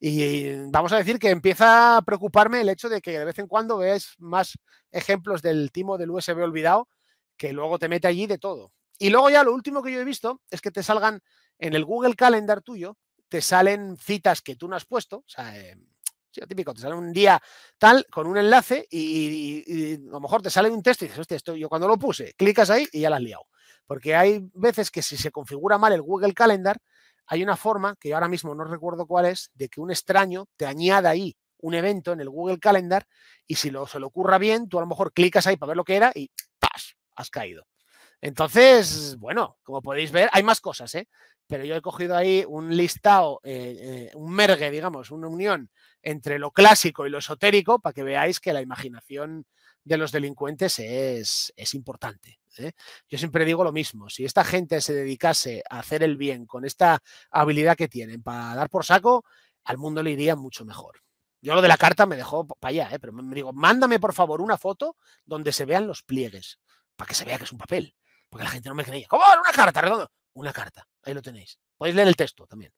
Y, y vamos a decir que empieza a preocuparme el hecho de que de vez en cuando ves más ejemplos del timo del USB olvidado que luego te mete allí de todo. Y luego ya lo último que yo he visto es que te salgan en el Google Calendar tuyo, te salen citas que tú no has puesto, o sea, eh, típico, te sale un día tal con un enlace y, a lo mejor te sale un texto y dices, hostia, esto yo cuando lo puse, clicas ahí y ya la has liado. Porque hay veces que si se configura mal el Google Calendar, hay una forma, que yo ahora mismo no recuerdo cuál es, de que un extraño te añada ahí un evento en el Google Calendar y si se le ocurra bien, tú a lo mejor clicas ahí para ver lo que era y ¡pas! Has caído. Entonces, bueno, como podéis ver, hay más cosas, ¿eh? pero yo he cogido ahí un listado, eh, eh, un mergue, digamos, una unión entre lo clásico y lo esotérico para que veáis que la imaginación de los delincuentes es, es importante. ¿eh? Yo siempre digo lo mismo, si esta gente se dedicase a hacer el bien con esta habilidad que tienen para dar por saco, al mundo le iría mucho mejor. Yo lo de la carta me dejó para allá, pero me digo, mándame por favor una foto donde se vean los pliegues, para que se vea que es un papel. Porque la gente no me creía. ¿Cómo? ¿Una carta redonda? una carta. Ahí lo tenéis. Podéis leer el texto también.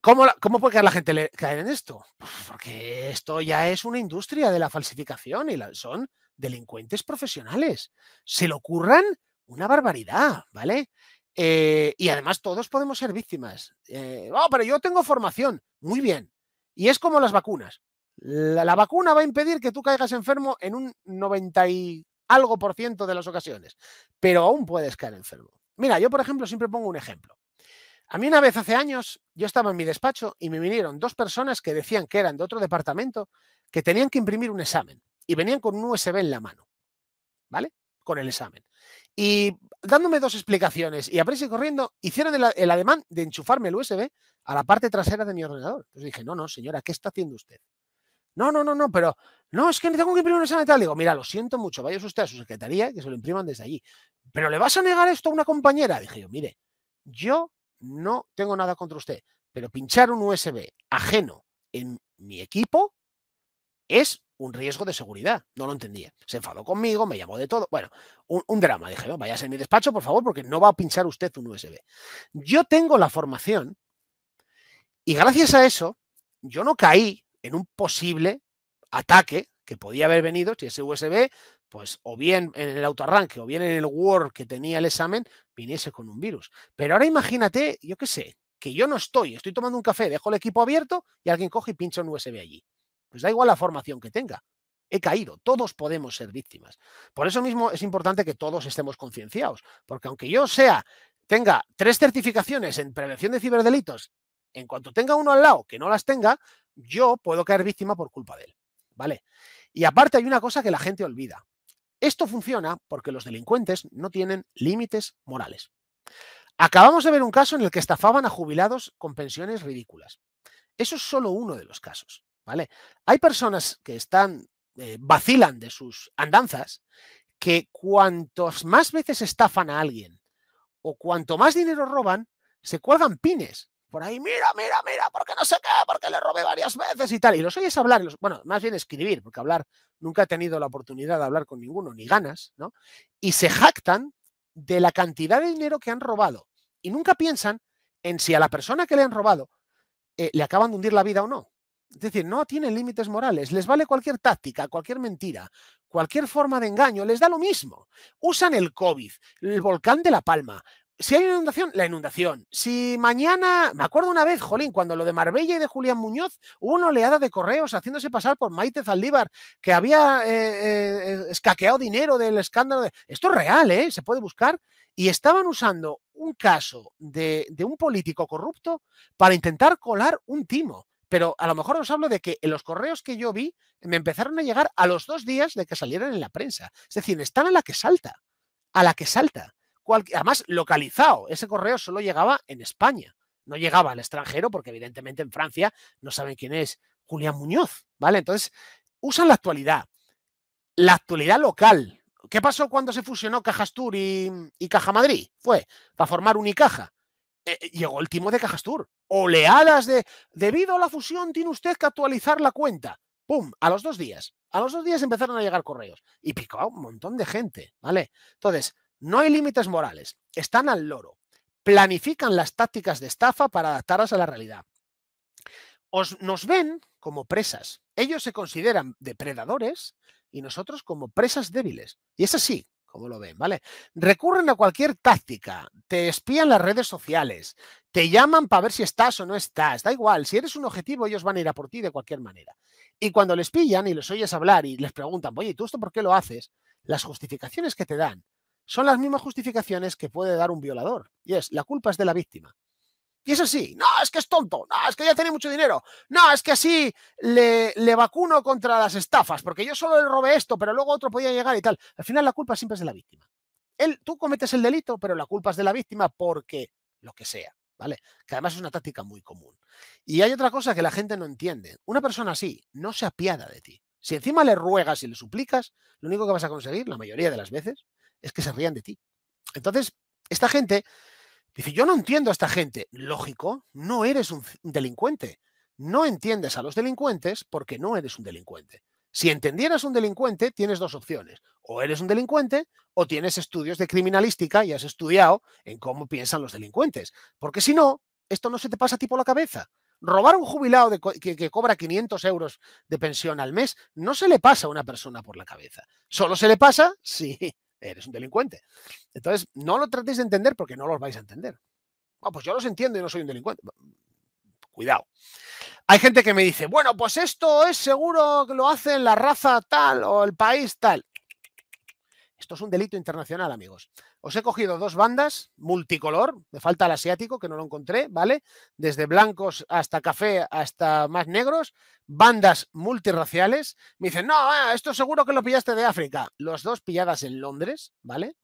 ¿Cómo, ¿Cómo, puede caer la gente caer en esto? Pues porque esto ya es una industria de la falsificación y son delincuentes profesionales. Se le ocurran una barbaridad, ¿vale? Eh, y además todos podemos ser víctimas. Eh, oh, pero yo tengo formación. Muy bien. Y es como las vacunas. La, la, vacuna va a impedir que tú caigas enfermo en un 90 y algo por ciento de las ocasiones, pero aún puedes caer enfermo. Mira, yo por ejemplo siempre pongo un ejemplo. A mí una vez hace años yo estaba en mi despacho y me vinieron dos personas que decían que eran de otro departamento que tenían que imprimir un examen y venían con un USB en la mano, ¿vale? Con el examen. Y dándome dos explicaciones y a y corriendo hicieron el, el, ademán de enchufarme el USB a la parte trasera de mi ordenador. Entonces dije, no, no, señora, ¿qué está haciendo usted? No, no, no, no, pero no, es que tengo que imprimir una sala Digo, mira, lo siento mucho, vaya usted a su secretaría que se lo impriman desde allí. Pero le vas a negar esto a una compañera. Dije yo, mire, yo no tengo nada contra usted, pero pinchar un USB ajeno en mi equipo es un riesgo de seguridad. No lo entendía. Se enfadó conmigo, me llamó de todo. Bueno, un, drama. Dije, no, vaya a mi despacho, por favor, porque no va a pinchar usted un USB. Yo tengo la formación y gracias a eso, yo no caí en un posible ataque que podía haber venido si ese USB, pues o bien en el autoarranque o bien en el Word que tenía el examen, viniese con un virus. Pero ahora imagínate, yo qué sé, que yo no estoy, estoy tomando un café, dejo el equipo abierto y alguien coge y pincha un USB allí. Pues da igual la formación que tenga. He caído, todos podemos ser víctimas. Por eso mismo es importante que todos estemos concienciados, porque aunque yo sea tenga tres certificaciones en prevención de ciberdelitos en cuanto tenga uno al lado que no las tenga, yo puedo caer víctima por culpa de él. ¿Vale? Y aparte hay una cosa que la gente olvida. Esto funciona porque los delincuentes no tienen límites morales. Acabamos de ver un caso en el que estafaban a jubilados con pensiones ridículas. Eso es solo uno de los casos, ¿vale? Hay personas que están eh, vacilan de sus andanzas que cuantos más veces estafan a alguien o cuanto más dinero roban, se cuelgan pines por ahí, mira, mira, mira, porque no sé qué, porque le robé varias veces y tal. Y los oyes hablar, bueno, más bien escribir, porque hablar, nunca he tenido la oportunidad de hablar con ninguno, ni ganas, ¿no? Y se jactan de la cantidad de dinero que han robado. Y nunca piensan en si a la persona que le han robado eh, le acaban de hundir la vida o no. Es decir, no tienen límites morales, les vale cualquier táctica, cualquier mentira, cualquier forma de engaño, les da lo mismo. Usan el COVID, el volcán de La Palma, si hay inundación, la inundación. Si mañana, me acuerdo una vez, Jolín, cuando lo de Marbella y de Julián Muñoz, hubo una oleada de correos haciéndose pasar por Maite Zaldívar, que había eh, eh, eh, escaqueado dinero del escándalo. De... Esto es real, ¿eh? Se puede buscar. Y estaban usando un caso de, de un político corrupto para intentar colar un timo pero a lo mejor os hablo de que en los correos que yo vi me empezaron a llegar a los dos días de que salieran en la prensa. Es decir, están a la que salta, a la que salta además localizado. Ese correo solo llegaba en España, no llegaba al extranjero porque evidentemente en Francia no saben quién es Julián Muñoz, ¿vale? Entonces, usan la actualidad, la actualidad local. ¿Qué pasó cuando se fusionó Cajastur y, y Caja Madrid? Fue para formar Unicaja. Eh, eh, llegó el timo de Cajastur. Oleadas de, debido a la fusión, tiene usted que actualizar la cuenta. ¡Pum! A los dos días. A los dos días empezaron a llegar correos. Y picó a un montón de gente, ¿vale? Entonces, no hay límites morales, están al loro, planifican las tácticas de estafa para adaptarlas a la realidad. Os, nos ven como presas. Ellos se consideran depredadores y nosotros como presas débiles. Y es así como lo ven, ¿vale? Recurren a cualquier táctica, te espían las redes sociales, te llaman para ver si estás o no estás, da igual, si eres un objetivo ellos van a ir a por ti de cualquier manera. Y cuando les pillan y les oyes hablar y les preguntan, oye, ¿y tú esto por qué lo haces? Las justificaciones que te dan son las mismas justificaciones que puede dar un violador. Y es, la culpa es de la víctima. Y es así, no, es que es tonto, no, es que ya tiene mucho dinero, no, es que así le, le vacuno contra las estafas, porque yo solo le robé esto, pero luego otro podía llegar y tal. Al final la culpa siempre es de la víctima. Él, tú cometes el delito, pero la culpa es de la víctima porque lo que sea, ¿vale? Que además es una táctica muy común. Y hay otra cosa que la gente no entiende. Una persona así no se apiada de ti. Si encima le ruegas y le suplicas, lo único que vas a conseguir, la mayoría de las veces, es que se rían de ti. Entonces, esta gente dice, yo no entiendo a esta gente. Lógico, no eres un delincuente. No entiendes a los delincuentes porque no eres un delincuente. Si entendieras un delincuente, tienes dos opciones. O eres un delincuente o tienes estudios de criminalística y has estudiado en cómo piensan los delincuentes. Porque si no, esto no se te pasa tipo la cabeza. Robar a un jubilado que, que, cobra 500 euros de pensión al mes no se le pasa a una persona por la cabeza. Solo se le pasa Sí eres un delincuente. Entonces, no lo tratéis de entender porque no los vais a entender. pues yo los entiendo y no soy un delincuente. Cuidado. Hay gente que me dice, bueno, pues esto es seguro que lo hacen la raza tal o el país tal. Esto es un delito internacional, amigos. Os he cogido dos bandas multicolor, me falta el asiático que no lo encontré, ¿vale? Desde blancos hasta café hasta más negros, bandas multiraciales. Me dicen, no, eh, esto seguro que lo pillaste de África. Los dos pilladas en Londres, ¿vale?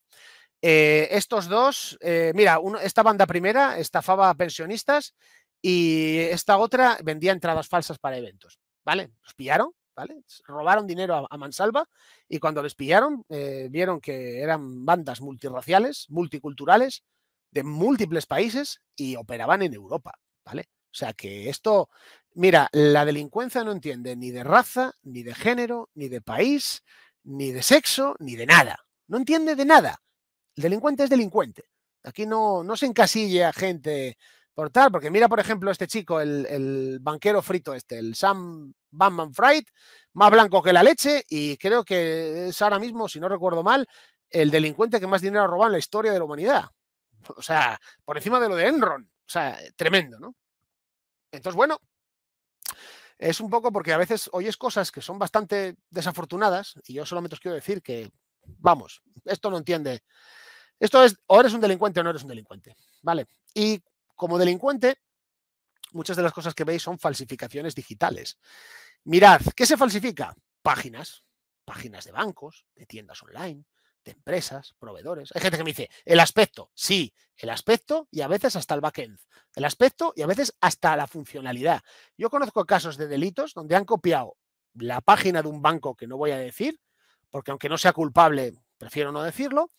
Eh, estos dos, eh, mira, esta banda primera estafaba a pensionistas y esta otra vendía entradas falsas para eventos, ¿vale? Los pillaron, ¿vale? Robaron dinero a, Mansalva y cuando les pillaron eh, vieron que eran bandas multiraciales, multiculturales, de múltiples países y operaban en Europa, ¿vale? O sea que esto, mira, la delincuencia no entiende ni de raza, ni de género, ni de país, ni de sexo, ni de nada. No entiende de nada. El delincuente es delincuente. Aquí no, no se a gente por tal, porque mira, por ejemplo, este chico, el, banquero frito este, el Sam Batman Fright, más blanco que la leche y creo que es ahora mismo, si no recuerdo mal, el delincuente que más dinero ha robado en la historia de la humanidad. O sea, por encima de lo de Enron. O sea, tremendo, ¿no? Entonces, bueno, es un poco porque a veces oyes cosas que son bastante desafortunadas y yo solamente os quiero decir que, vamos, esto no entiende. Esto es, o eres un delincuente o no eres un delincuente, ¿vale? Y como delincuente, muchas de las cosas que veis son falsificaciones digitales. Mirad, ¿qué se falsifica? Páginas, páginas de bancos, de tiendas online, de empresas, proveedores. Hay gente que me dice, el aspecto, sí, el aspecto y a veces hasta el backend. El aspecto y a veces hasta la funcionalidad. Yo conozco casos de delitos donde han copiado la página de un banco que no voy a decir, porque aunque no sea culpable, prefiero no decirlo,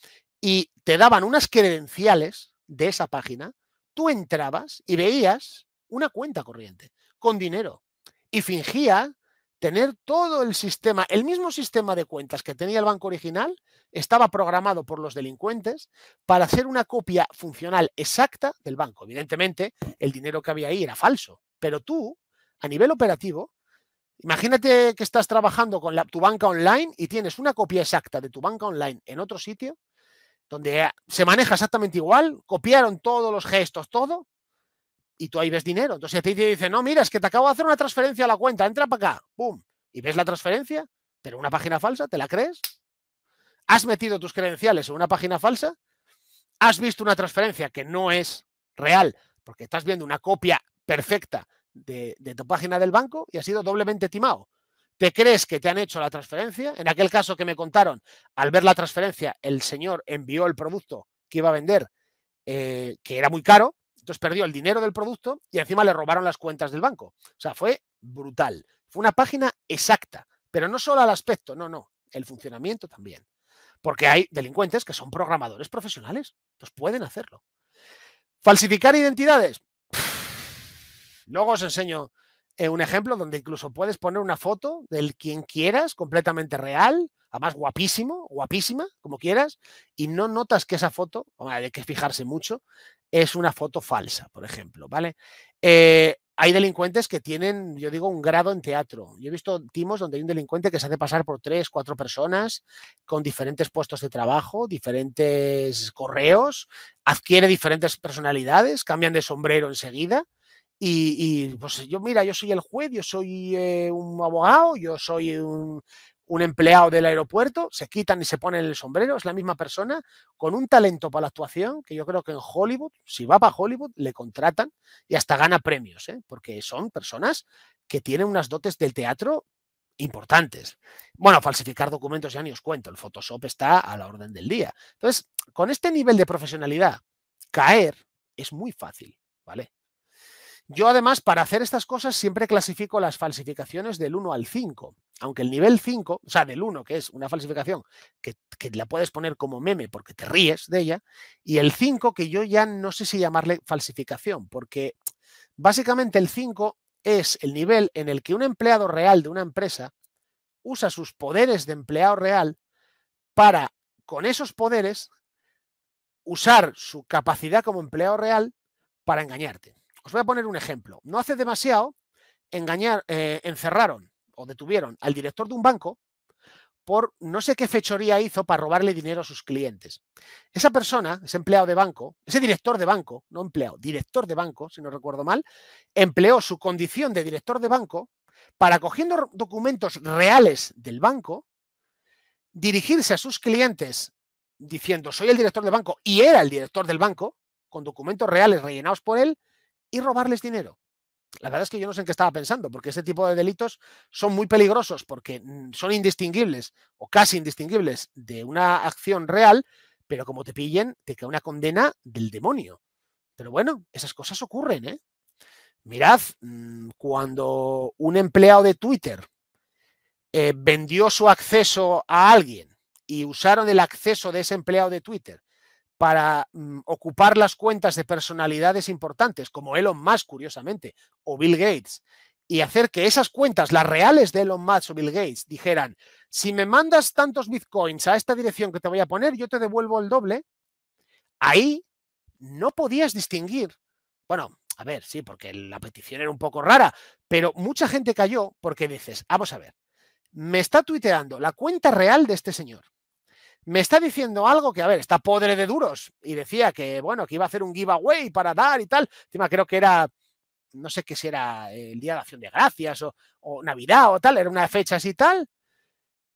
y te daban unas credenciales de esa página tú entrabas y veías una cuenta corriente con dinero y fingía tener todo el sistema, el mismo sistema de cuentas que tenía el banco original, estaba programado por los delincuentes para hacer una copia funcional exacta del banco. Evidentemente, el dinero que había ahí era falso, pero tú, a nivel operativo, imagínate que estás trabajando con la, tu banca online y tienes una copia exacta de tu banca online en otro sitio donde se maneja exactamente igual, copiaron todos los gestos, todo, y tú ahí ves dinero. Entonces a te dice, no, mira, es que te acabo de hacer una transferencia a la cuenta, entra para acá, ¡pum! Y ves la transferencia, pero una página falsa, ¿te la crees? ¿Has metido tus credenciales en una página falsa? ¿Has visto una transferencia que no es real? Porque estás viendo una copia perfecta de, de tu página del banco y has sido doblemente timado te crees que te han hecho la transferencia. En aquel caso que me contaron, al ver la transferencia, el señor envió el producto que iba a vender, eh, que era muy caro, entonces perdió el dinero del producto y encima le robaron las cuentas del banco. O sea, fue brutal. Fue una página exacta, pero no solo al aspecto, no, no, el funcionamiento también. Porque hay delincuentes que son programadores profesionales, entonces pues pueden hacerlo. Falsificar identidades. Luego os enseño eh, un ejemplo donde incluso puedes poner una foto del quien quieras, completamente real, además guapísimo, guapísima, como quieras, y no notas que esa foto, hay que fijarse mucho, es una foto falsa, por ejemplo, ¿vale? Eh, hay delincuentes que tienen, yo digo, un grado en teatro. Yo he visto timos donde hay un delincuente que se hace pasar por tres, cuatro personas con diferentes puestos de trabajo, diferentes correos, adquiere diferentes personalidades, cambian de sombrero enseguida y, pues yo, mira, yo soy el juez, yo soy eh, un abogado, yo soy un, empleado del aeropuerto, se quitan y se ponen el sombrero, es la misma persona, con un talento para la actuación, que yo creo que en Hollywood, si va para Hollywood, le contratan y hasta gana premios, ¿eh? porque son personas que tienen unas dotes del teatro importantes. Bueno, falsificar documentos ya ni os cuento, el Photoshop está a la orden del día. Entonces, con este nivel de profesionalidad, caer es muy fácil, ¿vale? Yo además, para hacer estas cosas, siempre clasifico las falsificaciones del 1 al 5. Aunque el nivel 5, o sea, del 1, que es una falsificación que, la puedes poner como meme porque te ríes de ella, y el 5, que yo ya no sé si llamarle falsificación, porque básicamente el 5 es el nivel en el que un empleado real de una empresa usa sus poderes de empleado real para, con esos poderes, usar su capacidad como empleado real para engañarte. Os voy a poner un ejemplo. No hace demasiado, eh, encerraron o detuvieron al director de un banco por no sé qué fechoría hizo para robarle dinero a sus clientes. Esa persona, ese empleado de banco, ese director de banco, no empleado, director de banco, si no recuerdo mal, empleó su condición de director de banco para cogiendo documentos reales del banco, dirigirse a sus clientes diciendo soy el director de banco y era el director del banco, con documentos reales rellenados por él, y robarles dinero. La verdad es que yo no sé en qué estaba pensando, porque este tipo de delitos son muy peligrosos porque mm, son indistinguibles o casi indistinguibles de una acción real, pero como te pillen, te cae una condena del demonio. Pero bueno, esas cosas ocurren, ¿eh? Mirad, mm, cuando un empleado de Twitter eh, vendió su acceso a alguien y usaron el acceso de ese empleado de Twitter para mm, ocupar las cuentas de personalidades importantes, como Elon Musk, curiosamente, o Bill Gates, y hacer que esas cuentas, las reales de Elon Musk o Bill Gates, dijeran, si me mandas tantos bitcoins a esta dirección que te voy a poner, yo te devuelvo el doble, ahí no podías distinguir. Bueno, a ver, sí, porque la petición era un poco rara, pero mucha gente cayó porque dices, vamos a ver, me está tuiteando la cuenta real de este señor me está diciendo algo que, a ver, está podre de duros. Y decía que, bueno, que iba a hacer un giveaway para dar y tal. Encima creo que era, no sé qué si era el Día de Acción de Gracias o, Navidad o tal, era una fecha así tal.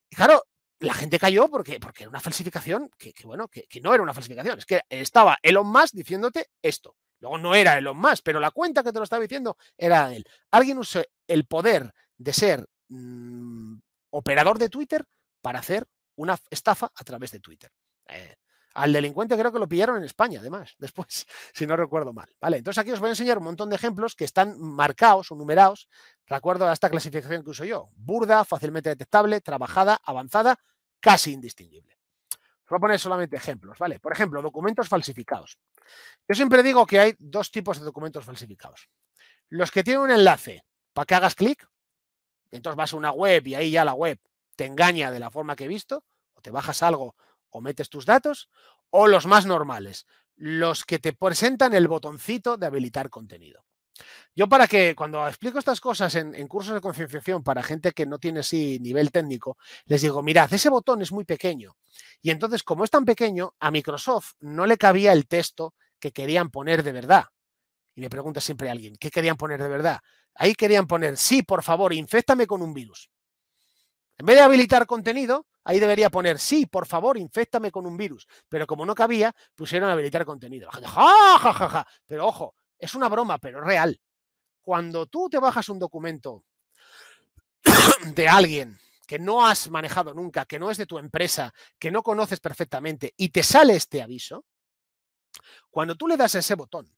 Y claro, la gente cayó porque, porque era una falsificación, que, bueno, que, no era una falsificación. Es que estaba Elon Musk diciéndote esto. Luego no era Elon Musk, pero la cuenta que te lo estaba diciendo era él. Alguien usó el poder de ser mm, operador de Twitter para hacer una estafa a través de Twitter. Eh, al delincuente creo que lo pillaron en España, además, después, si no recuerdo mal. Vale, entonces aquí os voy a enseñar un montón de ejemplos que están marcados o numerados. Recuerdo a esta clasificación que uso yo. Burda, fácilmente detectable, trabajada, avanzada, casi indistinguible. Os voy a poner solamente ejemplos, ¿vale? Por ejemplo, documentos falsificados. Yo siempre digo que hay dos tipos de documentos falsificados. Los que tienen un enlace para que hagas clic, entonces vas a una web y ahí ya la web te engaña de la forma que he visto, o te bajas algo o metes tus datos, o los más normales, los que te presentan el botoncito de habilitar contenido. Yo para que cuando explico estas cosas en, cursos de concienciación para gente que no tiene así nivel técnico, les digo, mirad, ese botón es muy pequeño. Y entonces, como es tan pequeño, a Microsoft no le cabía el texto que querían poner de verdad. Y me pregunta siempre alguien, ¿qué querían poner de verdad? Ahí querían poner, sí, por favor, inféctame con un virus. En vez de habilitar contenido, ahí debería poner, sí, por favor, inféctame con un virus. Pero como no cabía, pusieron habilitar contenido. ¡Ja, ja, Pero ojo, es una broma, pero real. Cuando tú te bajas un documento de alguien que no has manejado nunca, que no es de tu empresa, que no conoces perfectamente y te sale este aviso, cuando tú le das ese botón,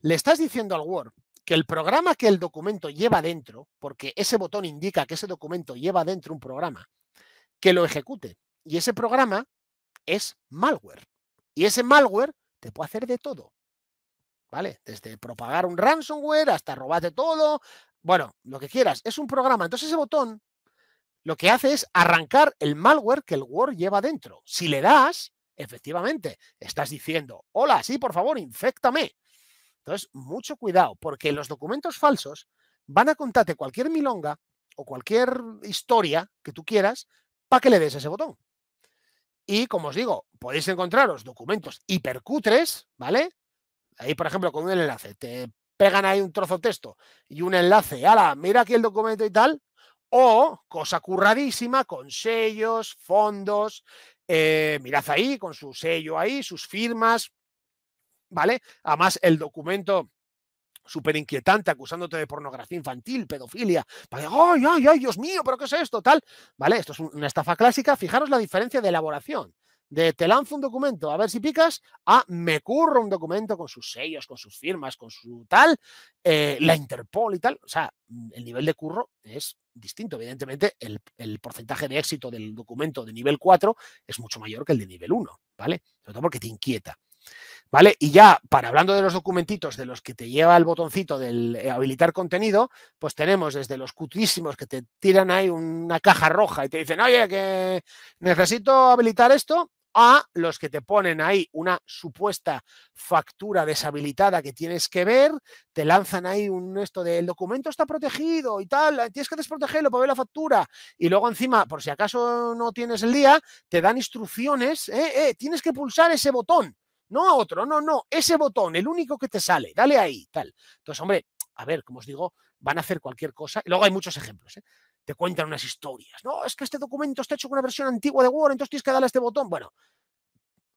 le estás diciendo al Word que el programa que el documento lleva dentro, porque ese botón indica que ese documento lleva dentro un programa, que lo ejecute. Y ese programa es malware. Y ese malware te puede hacer de todo. ¿Vale? Desde propagar un ransomware hasta robarte todo. Bueno, lo que quieras. Es un programa. Entonces ese botón lo que hace es arrancar el malware que el Word lleva dentro. Si le das, efectivamente, estás diciendo, hola, sí, por favor, infectame. Entonces, mucho cuidado, porque los documentos falsos van a contarte cualquier milonga o cualquier historia que tú quieras para que le des ese botón. Y como os digo, podéis encontraros documentos hipercutres, ¿vale? Ahí, por ejemplo, con un enlace, te pegan ahí un trozo de texto y un enlace, ala, mira aquí el documento y tal, o cosa curradísima con sellos, fondos, eh, mirad ahí, con su sello ahí, sus firmas, ¿vale? Además, el documento súper inquietante, acusándote de pornografía infantil, pedofilia, ¿vale? ¡Ay, ay, ay, Dios mío, pero qué es esto! Tal, ¿vale? Esto es una estafa clásica. Fijaros la diferencia de elaboración. De te lanzo un documento a ver si picas, a me curro un documento con sus sellos, con sus firmas, con su tal, eh, la Interpol y tal. O sea, mm, el nivel de curro es distinto. Evidentemente, el, el, porcentaje de éxito del documento de nivel 4 es mucho mayor que el de nivel 1, ¿vale? Sobre todo porque te inquieta. ¿Vale? Y ya, para hablando de los documentitos de los que te lleva el botoncito del eh, habilitar contenido, pues tenemos desde los cutísimos que te tiran ahí una caja roja y te dicen, oye, que necesito habilitar esto, a los que te ponen ahí una supuesta factura deshabilitada que tienes que ver, te lanzan ahí un esto de el documento está protegido y tal, eh, tienes que desprotegerlo para ver la factura. Y luego encima, por si acaso no tienes el día, te dan instrucciones, eh, tienes que pulsar ese botón no a otro, no, no, ese botón, el único que te sale, dale ahí, tal. Entonces, hombre, a ver, como os digo, van a hacer cualquier cosa. Y luego hay muchos ejemplos, ¿eh? Te cuentan unas historias. No, es que este documento está hecho con una versión antigua de Word, entonces tienes que darle a este botón. Bueno,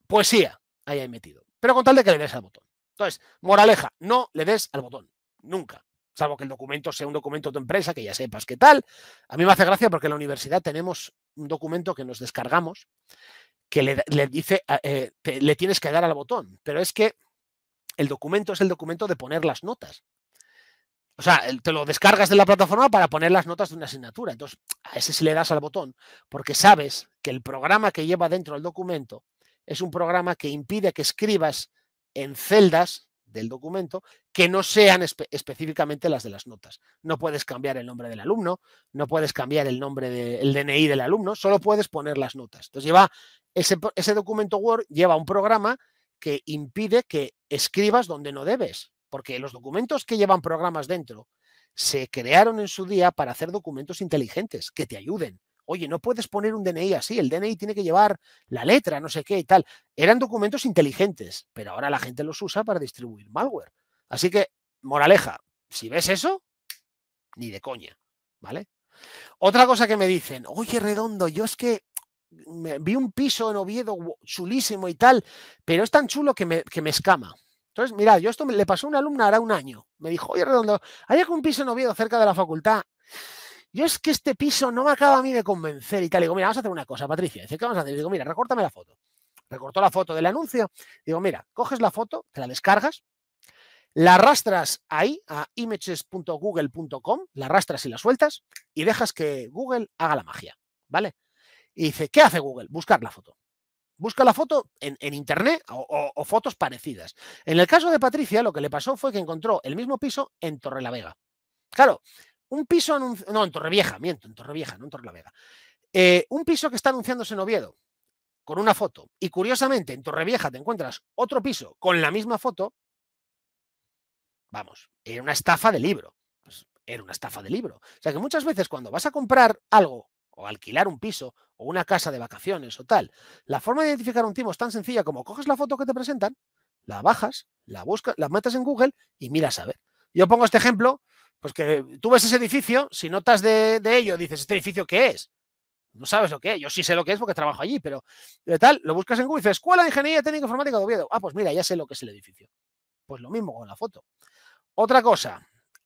poesía, ahí hay metido. Pero con tal de que le des al botón. Entonces, moraleja, no le des al botón. Nunca. Salvo que el documento sea un documento de tu empresa, que ya sepas qué tal. A mí me hace gracia porque en la universidad tenemos un documento que nos descargamos que le, le dice, eh, le tienes que dar al botón, pero es que el documento es el documento de poner las notas. O sea, te lo descargas de la plataforma para poner las notas de una asignatura. Entonces, a ese sí le das al botón, porque sabes que el programa que lleva dentro el documento es un programa que impide que escribas en celdas del documento que no sean específicamente las de las notas. No puedes cambiar el nombre del alumno, no puedes cambiar el nombre del DNI del alumno, solo puedes poner las notas. Entonces lleva ese documento Word lleva un programa que impide que escribas donde no debes, porque los documentos que llevan programas dentro se crearon en su día para hacer documentos inteligentes que te ayuden, Oye, no puedes poner un DNI así, el DNI tiene que llevar la letra, no sé qué y tal. Eran documentos inteligentes, pero ahora la gente los usa para distribuir malware. Así que, moraleja, si ves eso, ni de coña, ¿vale? Otra cosa que me dicen, oye, Redondo, yo es que vi un piso en Oviedo chulísimo y tal, pero es tan chulo que me, escama. Entonces, mirad, yo esto me, le pasó a una alumna ahora un año. Me dijo, oye, Redondo, ¿hay algún piso en Oviedo cerca de la facultad? yo es que este piso no me acaba a mí de convencer y tal. digo, mira, vamos a hacer una cosa, Patricia. Dice, ¿qué vamos a hacer? digo, mira, recórtame la foto. Recortó la foto del anuncio. Digo, mira, coges la foto, te la descargas, la arrastras ahí a images.google.com, la arrastras y la sueltas y dejas que Google haga la magia, ¿vale? Y dice, ¿qué hace Google? Buscar la foto. Busca la foto en, internet o, fotos parecidas. En el caso de Patricia, lo que le pasó fue que encontró el mismo piso en Torrelavega. Claro, un piso anunciado, no, en Torrevieja, miento, en Torrevieja, no en Torrelavega. Eh, un piso que está anunciándose en Oviedo, con una foto, y curiosamente en Torrevieja te encuentras otro piso con la misma foto, vamos, era una estafa de libro. Pues, era una estafa de libro. O sea que muchas veces cuando vas a comprar algo o alquilar un piso o una casa de vacaciones o tal, la forma de identificar un timo es tan sencilla como coges la foto que te presentan, la bajas, la buscas, la metes en Google y miras a ver. Yo pongo este ejemplo pues que tú ves ese edificio, si notas de, ello, dices, ¿este edificio qué es? No sabes lo que es. Yo sí sé lo que es porque trabajo allí, pero tal, lo buscas en Google y dices, Escuela de Ingeniería Técnica Informática de Oviedo. Ah, pues mira, ya sé lo que es el edificio. Pues lo mismo con la foto. Otra cosa,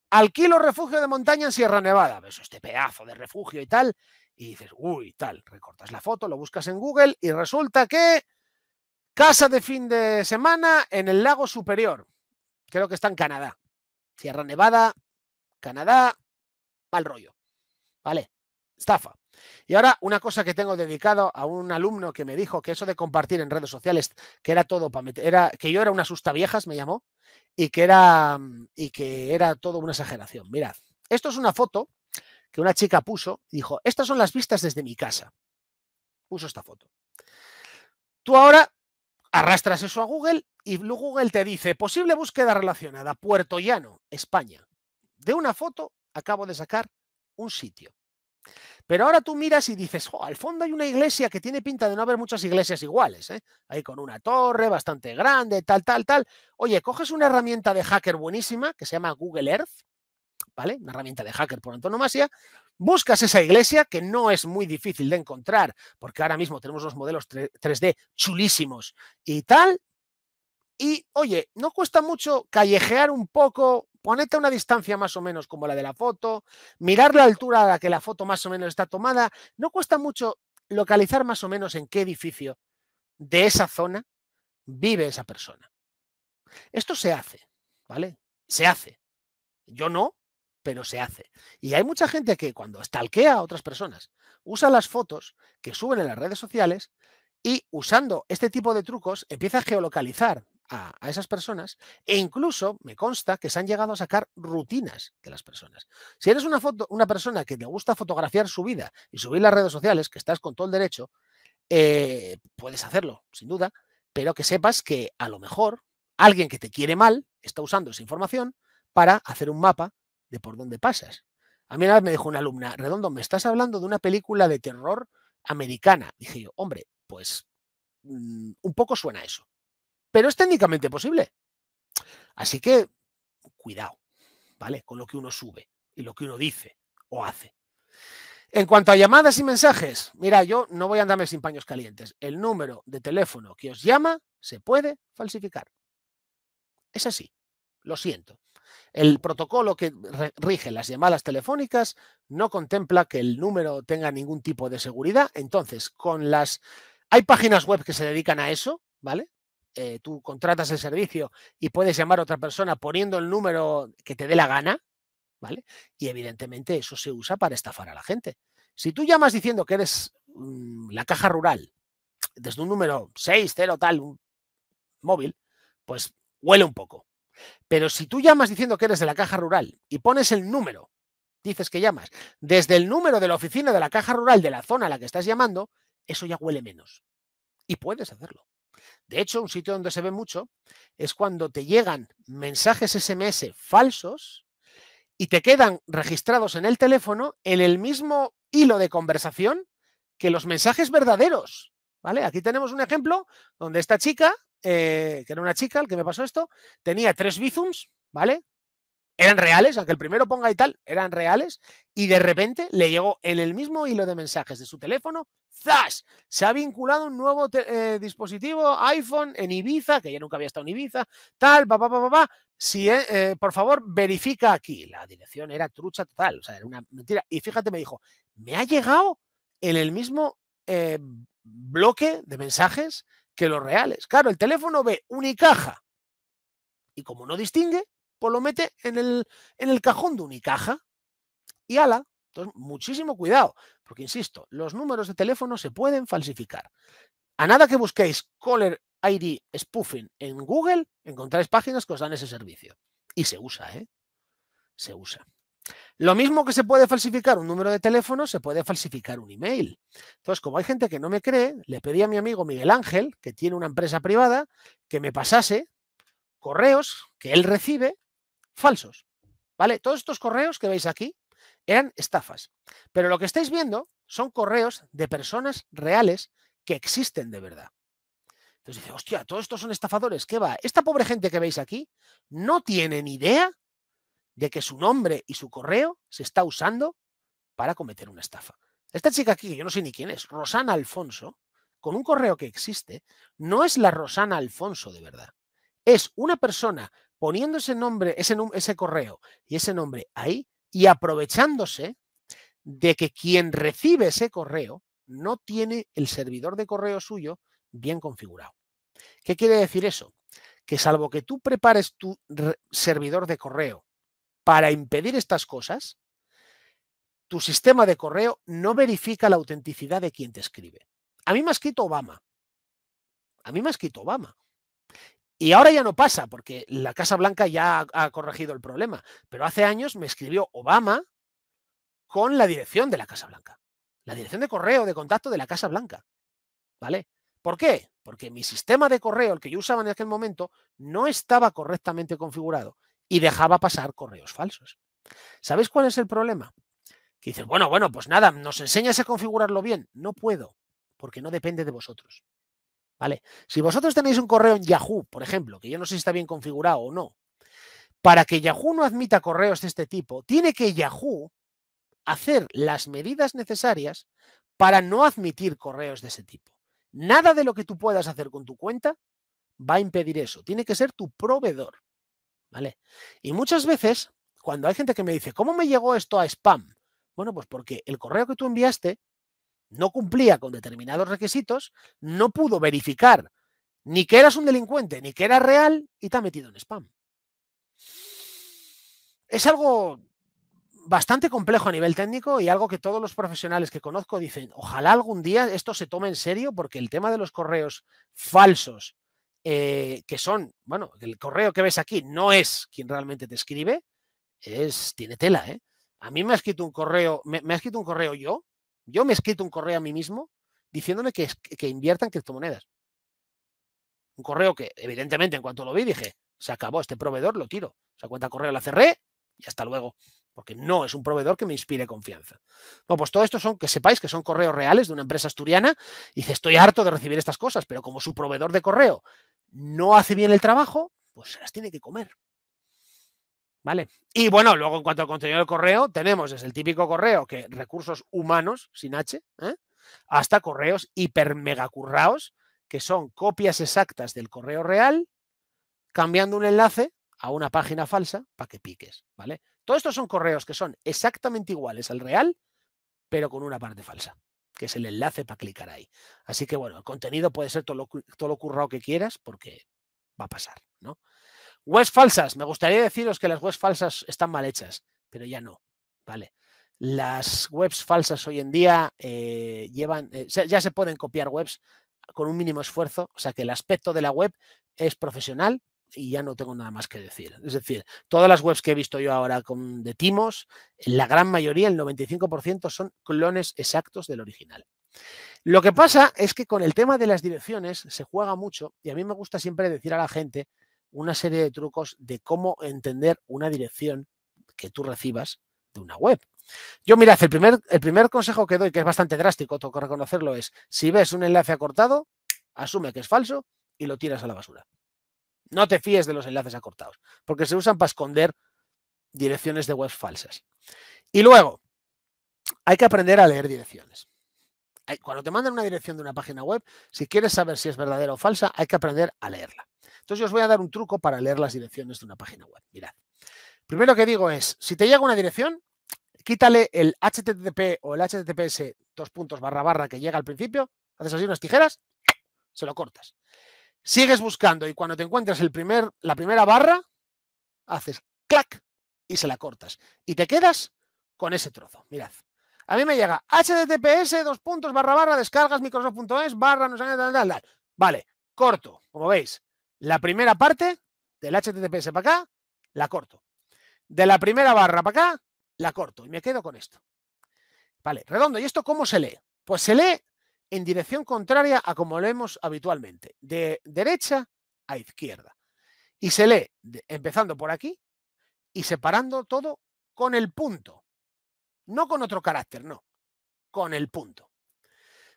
alquilo refugio de montaña en Sierra Nevada. Ves este pedazo de refugio y tal. Y dices, uy, tal. Recortas la foto, lo buscas en Google y resulta que casa de fin de semana en el lago superior. Creo que está en Canadá. Sierra Nevada, Canadá, mal rollo. ¿Vale? Estafa. Y ahora una cosa que tengo dedicado a un alumno que me dijo que eso de compartir en redes sociales, que era todo para meter, era, que yo era una susta viejas, me llamó, y que era, mm, y que era todo una exageración. Mirad, esto es una foto que una chica puso, dijo, estas son las vistas desde mi casa. Puso esta foto. Tú ahora arrastras eso a Google y Google te dice, posible búsqueda relacionada, Puerto Llano, España de una foto acabo de sacar un sitio. Pero ahora tú miras y dices, al fondo hay una iglesia que tiene pinta de no haber muchas iglesias iguales, ¿eh? ahí con una torre bastante grande, tal, tal, tal. Oye, coges una herramienta de hacker buenísima que se llama Google Earth, ¿vale? Una herramienta de hacker por antonomasia, buscas esa iglesia que no es muy difícil de encontrar, porque ahora mismo tenemos los modelos 3D chulísimos y tal. Y oye, no cuesta mucho callejear un poco ponete a una distancia más o menos como la de la foto, mirar la altura a la que la foto más o menos está tomada. No cuesta mucho localizar más o menos en qué edificio de esa zona vive esa persona. Esto se hace, ¿vale? Se hace. Yo no, pero se hace. Y hay mucha gente que cuando estalquea a otras personas, usa las fotos que suben en las redes sociales y usando este tipo de trucos empieza a geolocalizar a, esas personas e incluso me consta que se han llegado a sacar rutinas de las personas. Si eres una, foto, una persona que te gusta fotografiar su vida y subir las redes sociales, que estás con todo el derecho, eh, puedes hacerlo, sin duda, pero que sepas que a lo mejor alguien que te quiere mal está usando esa información para hacer un mapa de por dónde pasas. A mí una vez me dijo una alumna, Redondo, me estás hablando de una película de terror americana. Dije yo, hombre, pues mm, un poco suena eso pero es técnicamente posible. Así que, cuidado, ¿vale? Con lo que uno sube y lo que uno dice o hace. En cuanto a llamadas y mensajes, mira, yo no voy a andarme sin paños calientes. El número de teléfono que os llama se puede falsificar. Es así, lo siento. El protocolo que rige las llamadas telefónicas no contempla que el número tenga ningún tipo de seguridad. Entonces, con las... Hay páginas web que se dedican a eso, ¿vale? Eh, tú contratas el servicio y puedes llamar a otra persona poniendo el número que te dé la gana, ¿vale? Y evidentemente eso se usa para estafar a la gente. Si tú llamas diciendo que eres mm, la caja rural, desde un número 0 tal, un móvil, pues huele un poco. Pero si tú llamas diciendo que eres de la caja rural y pones el número, dices que llamas, desde el número de la oficina de la caja rural de la zona a la que estás llamando, eso ya huele menos. Y puedes hacerlo. De hecho, un sitio donde se ve mucho es cuando te llegan mensajes SMS falsos y te quedan registrados en el teléfono en el mismo hilo de conversación que los mensajes verdaderos. ¿Vale? Aquí tenemos un ejemplo donde esta chica, eh, que era una chica, el que me pasó esto, tenía tres bizums, ¿vale? eran reales, aunque el primero ponga y tal, eran reales, y de repente le llegó en el mismo hilo de mensajes de su teléfono, ¡zas! Se ha vinculado un nuevo eh, dispositivo iPhone en Ibiza, que ya nunca había estado en Ibiza, tal, papá, papá, papá. Si, eh, eh, por favor, verifica aquí. La dirección era trucha total, o sea, era una mentira. Y fíjate, me dijo, me ha llegado en el mismo eh, bloque de mensajes que los reales. Claro, el teléfono ve caja y como no distingue, pues lo mete en el, en el cajón de Unicaja y ala. Entonces, muchísimo cuidado, porque insisto, los números de teléfono se pueden falsificar. A nada que busquéis caller ID spoofing en Google, encontráis páginas que os dan ese servicio. Y se usa, ¿eh? Se usa. Lo mismo que se puede falsificar un número de teléfono, se puede falsificar un email. Entonces, como hay gente que no me cree, le pedí a mi amigo Miguel Ángel, que tiene una empresa privada, que me pasase correos que él recibe falsos. ¿Vale? Todos estos correos que veis aquí eran estafas. Pero lo que estáis viendo son correos de personas reales que existen de verdad. Entonces dice, hostia, todos estos son estafadores. ¿Qué va? Esta pobre gente que veis aquí no tiene ni idea de que su nombre y su correo se está usando para cometer una estafa. Esta chica aquí, que yo no sé ni quién es, Rosana Alfonso, con un correo que existe, no es la Rosana Alfonso de verdad. Es una persona poniendo ese nombre, ese, ese correo y ese nombre ahí y aprovechándose de que quien recibe ese correo no tiene el servidor de correo suyo bien configurado. ¿Qué quiere decir eso? Que salvo que tú prepares tu servidor de correo para impedir estas cosas, tu sistema de correo no verifica la autenticidad de quien te escribe. A mí me ha escrito Obama. A mí me ha escrito Obama. Y ahora ya no pasa, porque la Casa Blanca ya ha, corregido el problema. Pero hace años me escribió Obama con la dirección de la Casa Blanca. La dirección de correo de contacto de la Casa Blanca. ¿Vale? ¿Por qué? Porque mi sistema de correo, el que yo usaba en aquel momento, no estaba correctamente configurado y dejaba pasar correos falsos. ¿Sabéis cuál es el problema? Que dices, bueno, bueno, pues nada, nos enseñas a configurarlo bien. No puedo, porque no depende de vosotros. Si vosotros tenéis un correo en Yahoo, por ejemplo, que yo no sé si está bien configurado o no, para que Yahoo no admita correos de este tipo, tiene que Yahoo hacer las medidas necesarias para no admitir correos de ese tipo. Nada de lo que tú puedas hacer con tu cuenta va a impedir eso. Tiene que ser tu proveedor. ¿Vale? Y muchas veces, cuando hay gente que me dice, ¿cómo me llegó esto a spam? Bueno, pues porque el correo que tú enviaste no cumplía con determinados requisitos, no pudo verificar ni que eras un delincuente, ni que eras real y te ha metido en spam. Es algo bastante complejo a nivel técnico y algo que todos los profesionales que conozco dicen, ojalá algún día esto se tome en serio porque el tema de los correos falsos, eh, que son, bueno, el correo que ves aquí no es quien realmente te escribe, es, tiene tela, ¿eh? A mí me ha escrito un correo, me ha escrito un correo yo, yo me he escrito un correo a mí mismo diciéndome que, invierta en criptomonedas. Un correo que, evidentemente, en cuanto lo vi, dije, se acabó este proveedor, lo tiro. O sea, cuenta correo la cerré y hasta luego. Porque no es un proveedor que me inspire confianza. bueno pues todo esto son, que sepáis que son correos reales de una empresa asturiana. Y dice, estoy harto de recibir estas cosas, pero como su proveedor de correo no hace bien el trabajo, pues se las tiene que comer. ¿Vale? Y bueno, luego en cuanto al contenido del correo, tenemos desde el típico correo que recursos humanos, sin H, ¿eh? hasta correos hiper que son copias exactas del correo real, cambiando un enlace a una página falsa para que piques, ¿vale? Todos estos son correos que son exactamente iguales al real, pero con una parte falsa, que es el enlace para clicar ahí. Así que bueno, el contenido puede ser todo lo, todo lo currado que quieras porque va a pasar, ¿no? Webs falsas. Me gustaría deciros que las webs falsas están mal hechas, pero ya no. Vale. Las webs falsas hoy en día eh, llevan, eh, ya se pueden copiar webs con un mínimo esfuerzo, o sea que el aspecto de la web es profesional y ya no tengo nada más que decir. Es decir, todas las webs que he visto yo ahora con, de Timos, la gran mayoría, el 95%, son clones exactos del original. Lo que pasa es que con el tema de las direcciones se juega mucho y a mí me gusta siempre decir a la gente una serie de trucos de cómo entender una dirección que tú recibas de una web. Yo, mira, el primer, el primer consejo que doy, que es bastante drástico, tengo reconocerlo, es si ves un enlace acortado, asume que es falso y lo tiras a la basura. No te fíes de los enlaces acortados, porque se usan para esconder direcciones de web falsas. Y luego, hay que aprender a leer direcciones. Cuando te mandan una dirección de una página web, si quieres saber si es verdadera o falsa, hay que aprender a leerla. Entonces yo os voy a dar un truco para leer las direcciones de una página web. Mirad. Primero que digo es, si te llega una dirección, quítale el HTTP o el HTTPS dos puntos barra barra que llega al principio, haces así unas tijeras, se lo cortas. Sigues buscando y cuando te encuentras el primer, la primera barra, haces clac y se la cortas. Y te quedas con ese trozo. Mirad. A mí me llega https dos puntos barra barra descargas microsoft.es barra no sé Vale, corto, como veis. La primera parte del HTTPS para acá, la corto. De la primera barra para acá, la corto. Y me quedo con esto. Vale, redondo. ¿Y esto cómo se lee? Pues se lee en dirección contraria a como leemos habitualmente, de derecha a izquierda. Y se lee empezando por aquí y separando todo con el punto. No con otro carácter, no. Con el punto.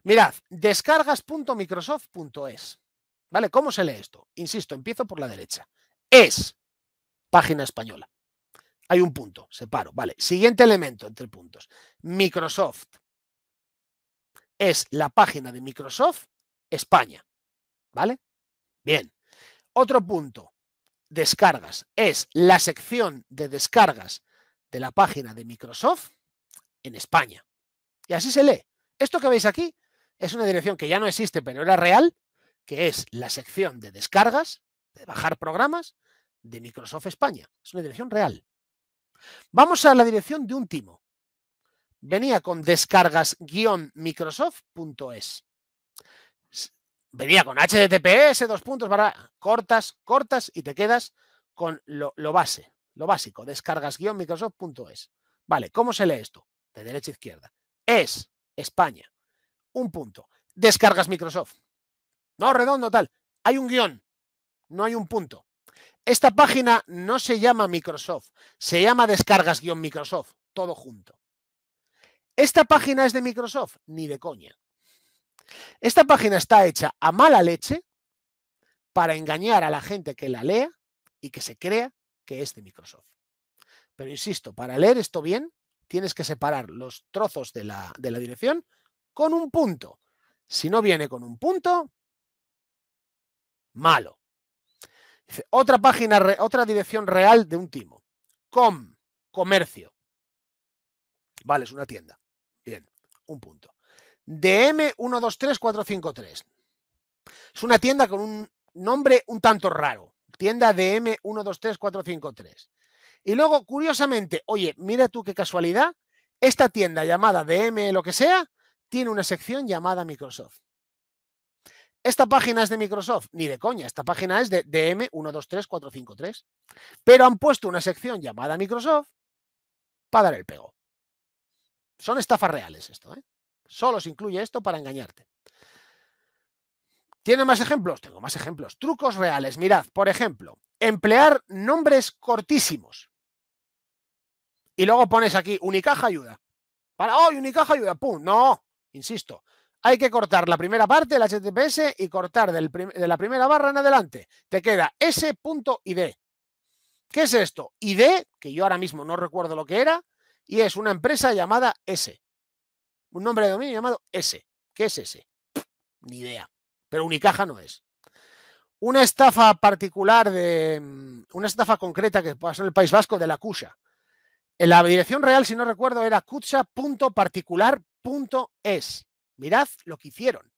Mirad, descargas.microsoft.es. ¿Vale? ¿Cómo se lee esto? Insisto, empiezo por la derecha. Es página española. Hay un punto, separo. Vale, siguiente elemento entre puntos. Microsoft. Es la página de Microsoft España. ¿Vale? Bien. Otro punto. Descargas. Es la sección de descargas de la página de Microsoft en España. Y así se lee. Esto que veis aquí es una dirección que ya no existe, pero era real, que es la sección de descargas, de bajar programas de Microsoft España. Es una dirección real. Vamos a la dirección de un timo. Venía con descargas-microsoft.es. Venía con https, dos puntos, para cortas, cortas y te quedas con lo, lo base, lo básico, descargas-microsoft.es. Vale, ¿cómo se lee esto? De derecha a izquierda. Es España. Un punto. Descargas Microsoft. No, redondo, tal. Hay un guión, no hay un punto. Esta página no se llama Microsoft, se llama descargas-microsoft, todo junto. Esta página es de Microsoft, ni de coña. Esta página está hecha a mala leche para engañar a la gente que la lea y que se crea que es de Microsoft. Pero insisto, para leer esto bien, tienes que separar los trozos de la, de la dirección con un punto. Si no viene con un punto, malo. otra página, otra dirección real de un timo. Com, comercio. Vale, es una tienda. Bien, un punto. DM123453. Es una tienda con un nombre un tanto raro. Tienda DM123453. Y luego, curiosamente, oye, mira tú qué casualidad. Esta tienda llamada DM lo que sea, tiene una sección llamada Microsoft. Esta página es de Microsoft, ni de coña, esta página es de DM123453. Pero han puesto una sección llamada Microsoft para dar el pego. Son estafas reales esto, ¿eh? Solo se incluye esto para engañarte. ¿Tiene más ejemplos? Tengo más ejemplos. Trucos reales. Mirad, por ejemplo, emplear nombres cortísimos. Y luego pones aquí Unicaja ayuda. Para, oh, Unicaja ayuda! ¡Pum! No, insisto, hay que cortar la primera parte del HTTPS y cortar de la primera barra en adelante. Te queda s.id. ¿Qué es esto? ID, que yo ahora mismo no recuerdo lo que era, y es una empresa llamada S. Un nombre de dominio llamado S. ¿Qué es S? Ni idea. Pero Unicaja no es. Una estafa particular de. Mm, una estafa concreta que pasó en el País Vasco de la Cusha. En la dirección real, si no recuerdo, era cucha.particular.es. Mirad lo que hicieron.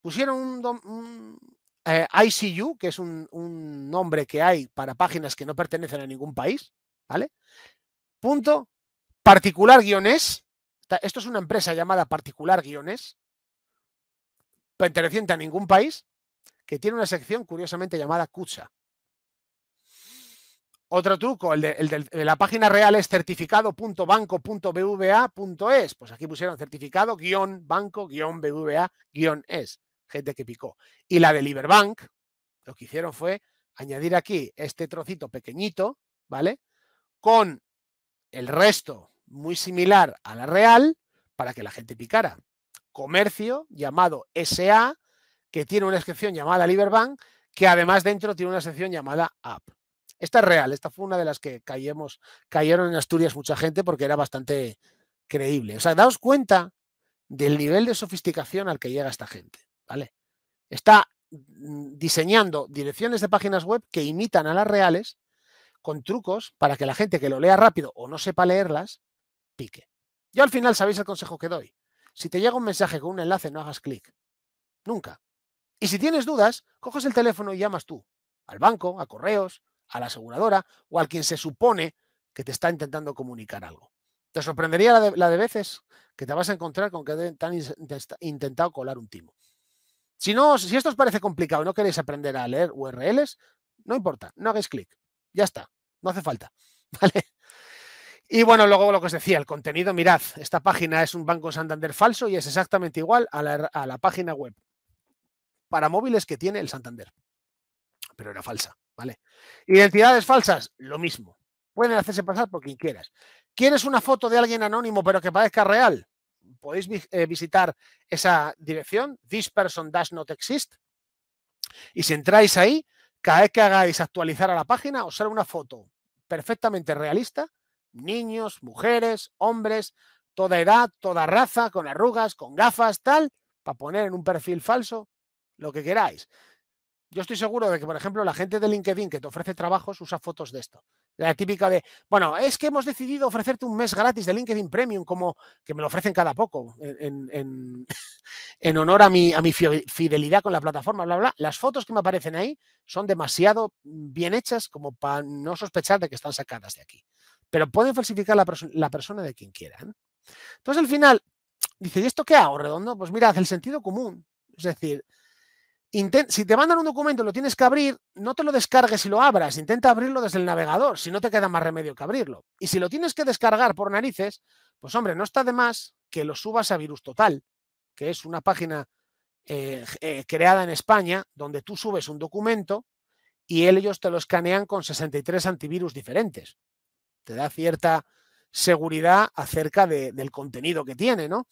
Pusieron un, eh, ICU, que es un, nombre que hay para páginas que no pertenecen a ningún país, ¿vale? Punto particular guiones. Esto es una empresa llamada particular guiones, perteneciente a ningún país, que tiene una sección curiosamente llamada Cucha. Otro truco, el de, eh, la página real es certificado.banco.bva.es. Pues aquí pusieron certificado-banco-bva-es. Gente que picó. Y la de Liberbank, lo que hicieron fue añadir aquí este trocito pequeñito, ¿vale? Con el resto muy similar a la real para que la gente picara. Comercio llamado SA, que tiene una sección llamada Liberbank, que además dentro tiene una sección llamada App. Esta es real, esta fue una de las que cayeron en Asturias mucha gente porque era bastante creíble. O sea, daos cuenta del nivel de sofisticación al que llega esta gente, ¿vale? Está mm, diseñando direcciones de páginas web que imitan a las reales con trucos para que la gente que lo lea rápido o no sepa leerlas, pique. Yo al final sabéis el consejo que doy. Si te llega un mensaje con un enlace, no hagas clic. Nunca. Y si tienes dudas, coges el teléfono y llamas tú, al banco, a correos, a la aseguradora o al quien se supone que te está intentando comunicar algo. Te sorprendería la de, veces que te vas a encontrar con que te han intentado colar un timo. Si, no, si esto os parece complicado y no queréis aprender a leer URLs, no importa, no hagáis clic. Ya está, no hace falta. ¿Vale? Y bueno, luego lo que os decía, el contenido, mirad, esta página es un Banco Santander falso y es exactamente igual a la página web para móviles que tiene el Santander, pero era falsa. Identidades falsas, lo mismo. Pueden hacerse pasar por quien quieras. ¿Quieres una foto de alguien anónimo pero que parezca real? Podéis eh, visitar esa dirección, this person does not exist. Y si entráis ahí, cada vez que hagáis actualizar a la página, os sale una foto perfectamente realista. Niños, mujeres, hombres, toda edad, toda raza, con arrugas, con gafas, tal, para poner en un perfil falso lo que queráis. Yo estoy seguro de que, por ejemplo, la gente de LinkedIn que te ofrece trabajos usa fotos de esto. La típica de, bueno, es que hemos decidido ofrecerte un mes gratis de LinkedIn Premium, como que me lo ofrecen cada poco, en, honor a mi, fidelidad con la plataforma, bla, bla. Las fotos que me aparecen ahí son demasiado bien hechas como para no sospechar de que están sacadas de aquí. Pero pueden falsificar la, persona de quien quieran. Entonces, al final, dice, ¿y esto qué hago, redondo? Pues mira, el sentido común. Es decir, si te mandan un documento y lo tienes que abrir, no te lo descargues y lo abras. Intenta abrirlo desde el navegador, si no te queda más remedio que abrirlo. Y si lo tienes que descargar por narices, pues hombre, no está de más que lo subas a Virus Total, que es una página eh, eh, creada en España donde tú subes un documento y ellos te lo escanean con 63 antivirus diferentes. Te da cierta seguridad acerca del contenido que tiene, ¿no?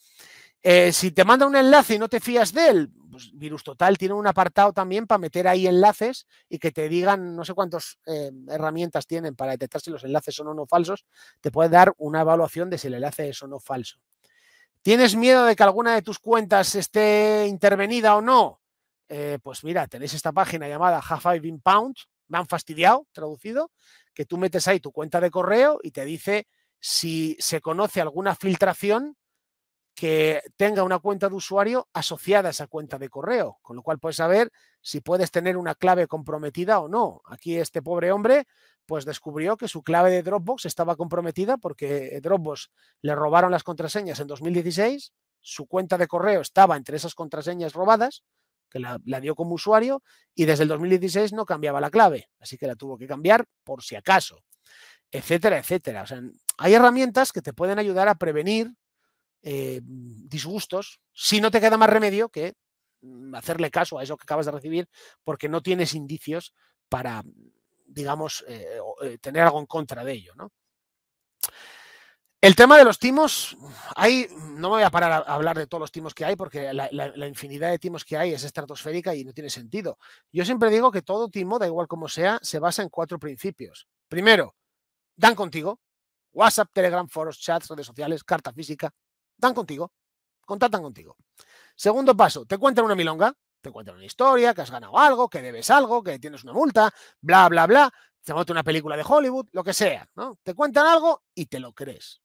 Eh, si te manda un enlace y no te fías de él, pues Virus Total tiene un apartado también para meter ahí enlaces y que te digan no sé cuántas eh, herramientas tienen para detectar si los enlaces son o no falsos. Te puede dar una evaluación de si el enlace es o no falso. ¿Tienes miedo de que alguna de tus cuentas esté intervenida o no? Eh, pues mira, tenéis esta página llamada half I Been Pound, me han fastidiado, traducido, que tú metes ahí tu cuenta de correo y te dice si se conoce alguna filtración que tenga una cuenta de usuario asociada a esa cuenta de correo, con lo cual puedes saber si puedes tener una clave comprometida o no. Aquí este pobre hombre pues descubrió que su clave de Dropbox estaba comprometida porque eh, Dropbox le robaron las contraseñas en 2016, su cuenta de correo estaba entre esas contraseñas robadas, que la, la dio como usuario, y desde el 2016 no cambiaba la clave, así que la tuvo que cambiar por si acaso, etcétera, etcétera. O sea, hay herramientas que te pueden ayudar a prevenir eh, disgustos, si no te queda más remedio que mm, hacerle caso a eso que acabas de recibir porque no tienes indicios para, digamos, eh, eh, tener algo en contra de ello, ¿no? El tema de los timos, hay, no me voy a parar a hablar de todos los timos que hay porque la, la, infinidad de timos que hay es estratosférica y no tiene sentido. Yo siempre digo que todo timo, da igual como sea, se basa en cuatro principios. Primero, dan contigo. WhatsApp, Telegram, foros, chats, redes sociales, carta física, dan contigo, contactan contigo. Segundo paso, te cuentan una milonga, te cuentan una historia, que has ganado algo, que debes algo, que tienes una multa, bla, bla, bla, te monta una película de Hollywood, lo que sea, ¿no? Te cuentan algo y te lo crees.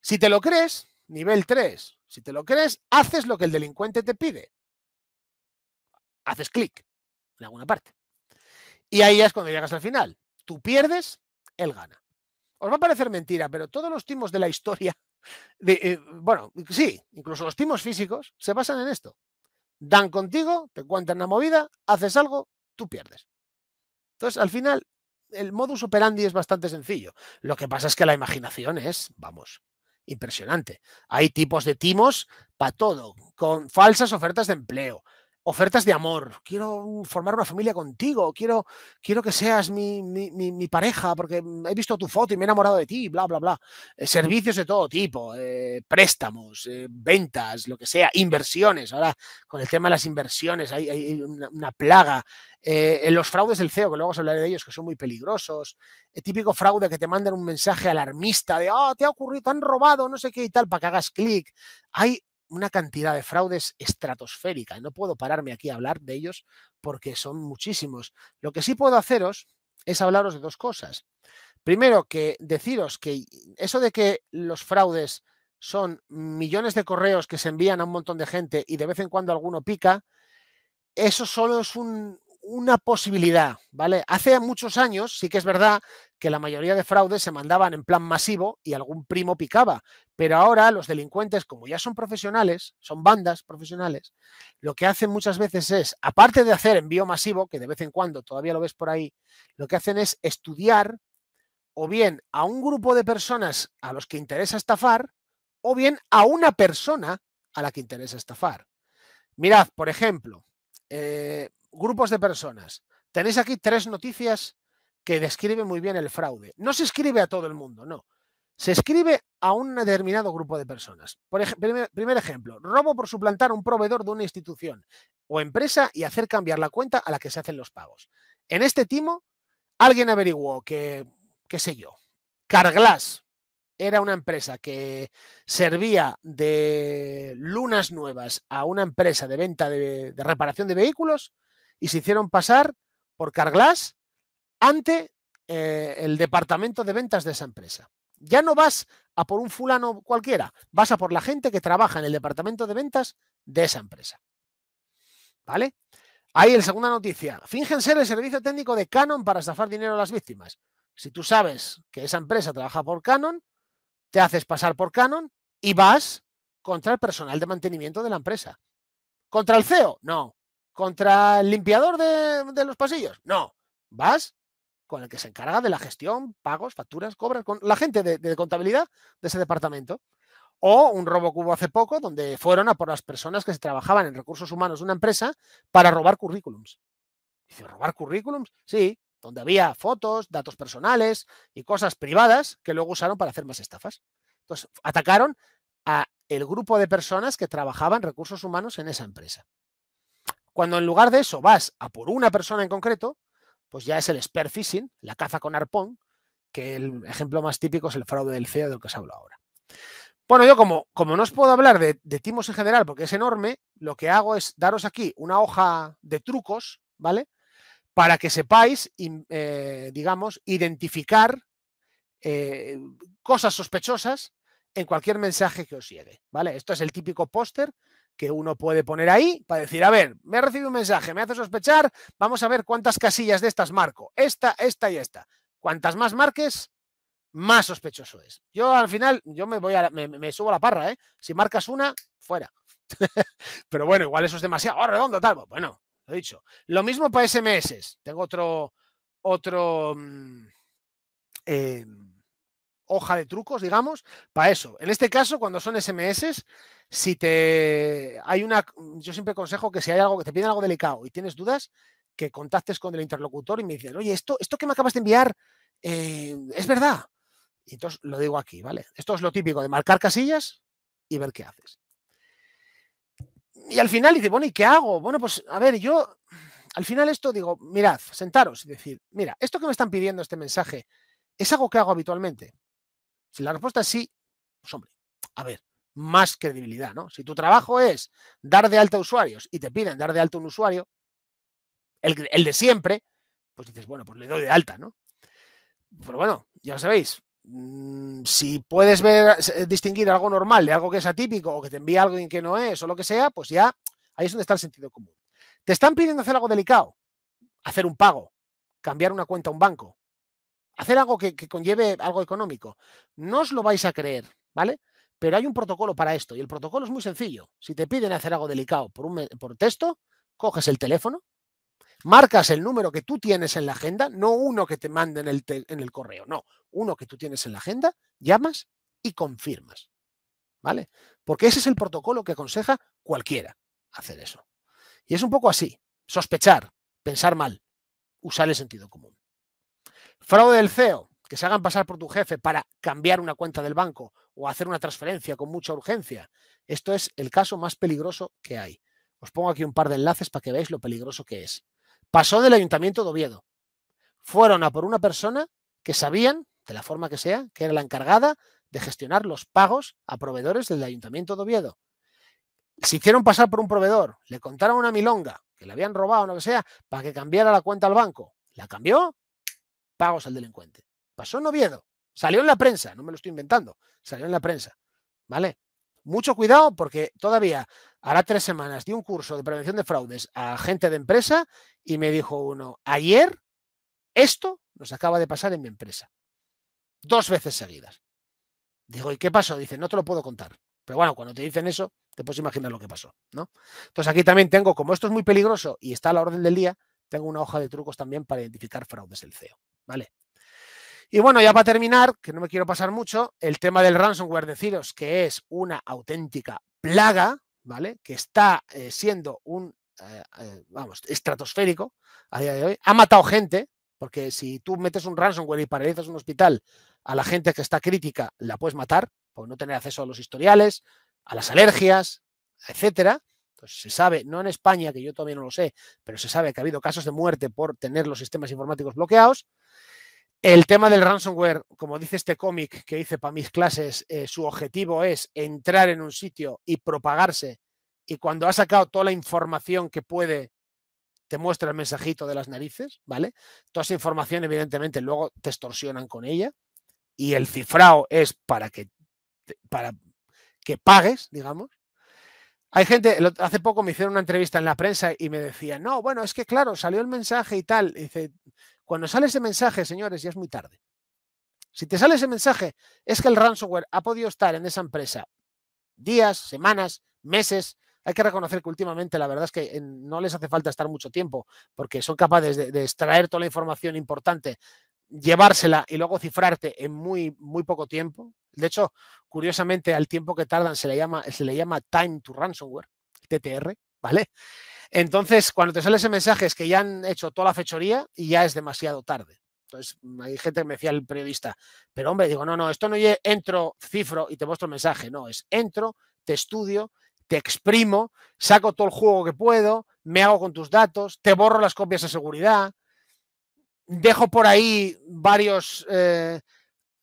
Si te lo crees, nivel 3, si te lo crees, haces lo que el delincuente te pide. Haces clic en alguna parte. Y ahí es cuando llegas al final. Tú pierdes, él gana. Os va a parecer mentira, pero todos los timos de la historia eh, bueno, sí, incluso los timos físicos se basan en esto. Dan contigo, te cuentan la movida, haces algo, tú pierdes. Entonces, al final, el modus operandi es bastante sencillo. Lo que pasa es que la imaginación es, vamos, impresionante. Hay tipos de timos para todo, con falsas ofertas de empleo, ofertas de amor, quiero formar una familia contigo, quiero, quiero que seas mi, mi, pareja porque he visto tu foto y me he enamorado de ti, bla, bla, bla. Eh, servicios de todo tipo, eh, préstamos, eh, ventas, lo que sea, inversiones. Ahora, con el tema de las inversiones hay, una, plaga. En los fraudes del CEO, que luego os hablaré de ellos, que son muy peligrosos. El típico fraude que te mandan un mensaje alarmista de, oh, te ha ocurrido, te han robado, no sé qué y tal, para que hagas clic. Hay una cantidad de fraudes estratosférica. No puedo pararme aquí a hablar de ellos porque son muchísimos. Lo que sí puedo haceros es hablaros de dos cosas. Primero, que deciros que eso de que los fraudes son millones de correos que se envían a un montón de gente y de vez en cuando alguno pica, eso solo es una posibilidad, ¿vale? Hace muchos años, sí que es verdad que la mayoría de fraudes se mandaban en plan masivo y algún primo picaba. Pero ahora los delincuentes, como ya son profesionales, son bandas profesionales, lo que hacen muchas veces es, aparte de hacer envío masivo, que de vez en cuando todavía lo ves por ahí, lo que hacen es estudiar o bien a un grupo de personas a los que interesa estafar, o bien a una persona a la que interesa estafar. Mirad, por ejemplo, eh, grupos de personas. Tenéis aquí tres noticias que describe muy bien el fraude. No se escribe a todo el mundo, no. Se escribe a un determinado grupo de personas. Por ejemplo primer, ejemplo, robo por suplantar a un proveedor de una institución o empresa y hacer cambiar la cuenta a la que se hacen los pagos. En este timo, alguien averiguó que, qué sé yo, Carglass era una empresa que servía de lunas nuevas a una empresa de venta de, de reparación de vehículos y se hicieron pasar por Carglass ante eh, el departamento de ventas de esa empresa. Ya no vas a por un fulano cualquiera, vas a por la gente que trabaja en el departamento de ventas de esa empresa. ¿Vale? Ahí en segunda noticia. Fingen ser el servicio técnico de Canon para estafar dinero a las víctimas. Si tú sabes que esa empresa trabaja por Canon, te haces pasar por Canon y vas contra el personal de mantenimiento de la empresa. ¿Contra el CEO? No. ¿Contra el limpiador de, de los pasillos? No. Vas con el que se encarga de la gestión, pagos, facturas, cobras, con la gente de, contabilidad de ese departamento. O un robo que hubo hace poco, donde fueron a por las personas que se trabajaban en recursos humanos de una empresa para robar currículums. Dice, ¿robar currículums? Sí, donde había fotos, datos personales y cosas privadas que luego usaron para hacer más estafas. Entonces, atacaron a el grupo de personas que trabajaban recursos humanos en esa empresa. Cuando en lugar de eso vas a por una persona en concreto, pues ya es el spear phishing, la caza con arpón, que el ejemplo más típico es el fraude del CEO del que os hablo ahora. Bueno, yo como, como no os puedo hablar de, timos en general porque es enorme, lo que hago es daros aquí una hoja de trucos, ¿vale? Para que sepáis, eh, digamos, identificar eh, cosas sospechosas en cualquier mensaje que os llegue, ¿vale? Esto es el típico póster que uno puede poner ahí para decir, a ver, me ha recibido un mensaje, me hace sospechar, vamos a ver cuántas casillas de estas marco, esta, esta y esta. Cuantas más marques, más sospechoso es. Yo al final, yo me voy a, me, subo a la parra, ¿eh? Si marcas una, fuera. Pero bueno, igual eso es demasiado redondo, tal. Bueno, lo he dicho. Lo mismo para SMS. Tengo otro, otro mm, eh, hoja de trucos, digamos, para eso. En este caso, cuando son SMS, si te hay una, yo siempre aconsejo que si hay algo que te piden algo delicado y tienes dudas, que contactes con el interlocutor y me dices, oye, esto, esto que me acabas de enviar eh, es verdad. Y entonces lo digo aquí, ¿vale? Esto es lo típico de marcar casillas y ver qué haces. Y al final dice, bueno, ¿y qué hago? Bueno, pues a ver, yo al final esto digo, mirad, sentaros y decir, mira, esto que me están pidiendo este mensaje, ¿es algo que hago habitualmente? Si la respuesta es sí, pues hombre, a ver, más credibilidad, ¿no? Si tu trabajo es dar de alta usuarios y te piden dar de alta un usuario, el, de siempre, pues dices, bueno, pues le doy de alta, ¿no? Pero bueno, ya lo sabéis, mm, si puedes ver, eh, distinguir algo normal de algo que es atípico o que te envía alguien que no es o lo que sea, pues ya ahí es donde está el sentido común. Te están pidiendo hacer algo delicado, hacer un pago, cambiar una cuenta a un banco, hacer algo que conlleve algo económico. No os lo vais a creer, ¿vale? Pero hay un protocolo para esto y el protocolo es muy sencillo. Si te piden hacer algo delicado por, un, por texto, coges el teléfono, marcas el número que tú tienes en la agenda, no uno que te manden en el, en el correo, no, uno que tú tienes en la agenda, llamas y confirmas. ¿Vale? Porque ese es el protocolo que aconseja cualquiera hacer eso. Y es un poco así, sospechar, pensar mal, usar el sentido común. Fraude del CEO, que se hagan pasar por tu jefe para cambiar una cuenta del banco o hacer una transferencia con mucha urgencia. Esto es el caso más peligroso que hay. Os pongo aquí un par de enlaces para que veáis lo peligroso que es. Pasó del Ayuntamiento de Oviedo. Fueron a por una persona que sabían, de la forma que sea, que era la encargada de gestionar los pagos a proveedores del Ayuntamiento de Oviedo. Se hicieron pasar por un proveedor, le contaron una milonga, que le habían robado o lo que sea, para que cambiara la cuenta al banco. La cambió, pagos al delincuente. Pasó en Oviedo. Salió en la prensa, no me lo estoy inventando, salió en la prensa. ¿Vale? Mucho cuidado porque todavía hará tres semanas di un curso de prevención de fraudes a gente de empresa y me dijo uno, ayer esto nos acaba de pasar en mi empresa. Dos veces seguidas. Digo, ¿y qué pasó? Dice, no te lo puedo contar. Pero bueno, cuando te dicen eso, te puedes imaginar lo que pasó, ¿no? Entonces aquí también tengo, como esto es muy peligroso y está a la orden del día, tengo una hoja de trucos también para identificar fraudes del CEO, ¿vale? Y bueno, ya para terminar, que no me quiero pasar mucho, el tema del ransomware, deciros que es una auténtica plaga, ¿vale? Que está eh, siendo un, eh, eh, vamos, estratosférico a día de hoy. Ha matado gente, porque si tú metes un ransomware y paralizas un hospital, a la gente que está crítica la puedes matar por no tener acceso a los historiales, a las alergias, etcétera. Pues se sabe, no en España, que yo todavía no lo sé, pero se sabe que ha habido casos de muerte por tener los sistemas informáticos bloqueados. El tema del ransomware, como dice este cómic que hice para mis clases, eh, su objetivo es entrar en un sitio y propagarse. Y cuando ha sacado toda la información que puede, te muestra el mensajito de las narices, ¿vale? Toda esa información, evidentemente, luego te extorsionan con ella. Y el cifrado es para que, para que pagues, digamos. Hay gente, hace poco me hicieron una entrevista en la prensa y me decían no, bueno, es que claro, salió el mensaje y tal. dice, cuando sale ese mensaje, señores, ya es muy tarde. Si te sale ese mensaje, es que el ransomware ha podido estar en esa empresa días, semanas, meses. Hay que reconocer que últimamente la verdad es que no les hace falta estar mucho tiempo porque son capaces de, extraer toda la información importante, llevársela y luego cifrarte en muy, muy poco tiempo. De hecho, curiosamente, al tiempo que tardan se le llama, se le llama time to ransomware, TTR, ¿vale? Entonces, cuando te sale ese mensaje es que ya han hecho toda la fechoría y ya es demasiado tarde. Entonces, mm, hay gente que me decía el periodista, pero hombre, digo, no, no, esto no es entro, cifro y te muestro el mensaje, no, es entro, te estudio, te exprimo, saco todo el juego que puedo, me hago con tus datos, te borro las copias de seguridad, dejo por ahí varios eh,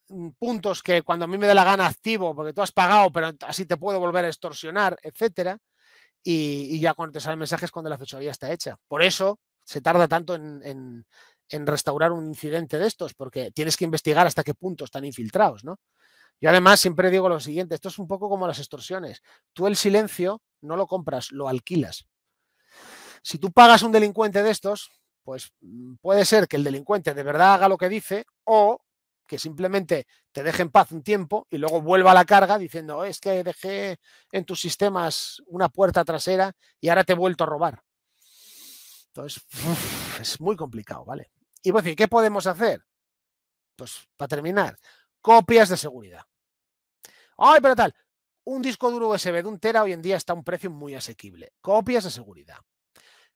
mm, puntos que cuando a mí me dé la gana activo, porque tú has pagado, pero así te puedo volver a extorsionar, etcétera y, ya cuando te cuando la fechoría está hecha. Por eso se tarda tanto en, restaurar un incidente de estos, porque tienes que investigar hasta qué punto están infiltrados, ¿no? Y además siempre digo lo siguiente, esto es un poco como las extorsiones. Tú el silencio no lo compras, lo alquilas. Si tú pagas un delincuente de estos, pues mm, puede ser que el delincuente de verdad haga lo que dice o que simplemente te deje en paz un tiempo y luego vuelva a la carga diciendo, oh, es que dejé en tus sistemas una puerta trasera y ahora te he vuelto a robar. Entonces, es muy complicado, ¿vale? Y voy a decir, ¿qué podemos hacer? Pues para terminar, copias de seguridad. Ay, pero tal, un disco duro USB de un tera hoy en día está a un precio muy asequible. Copias de seguridad.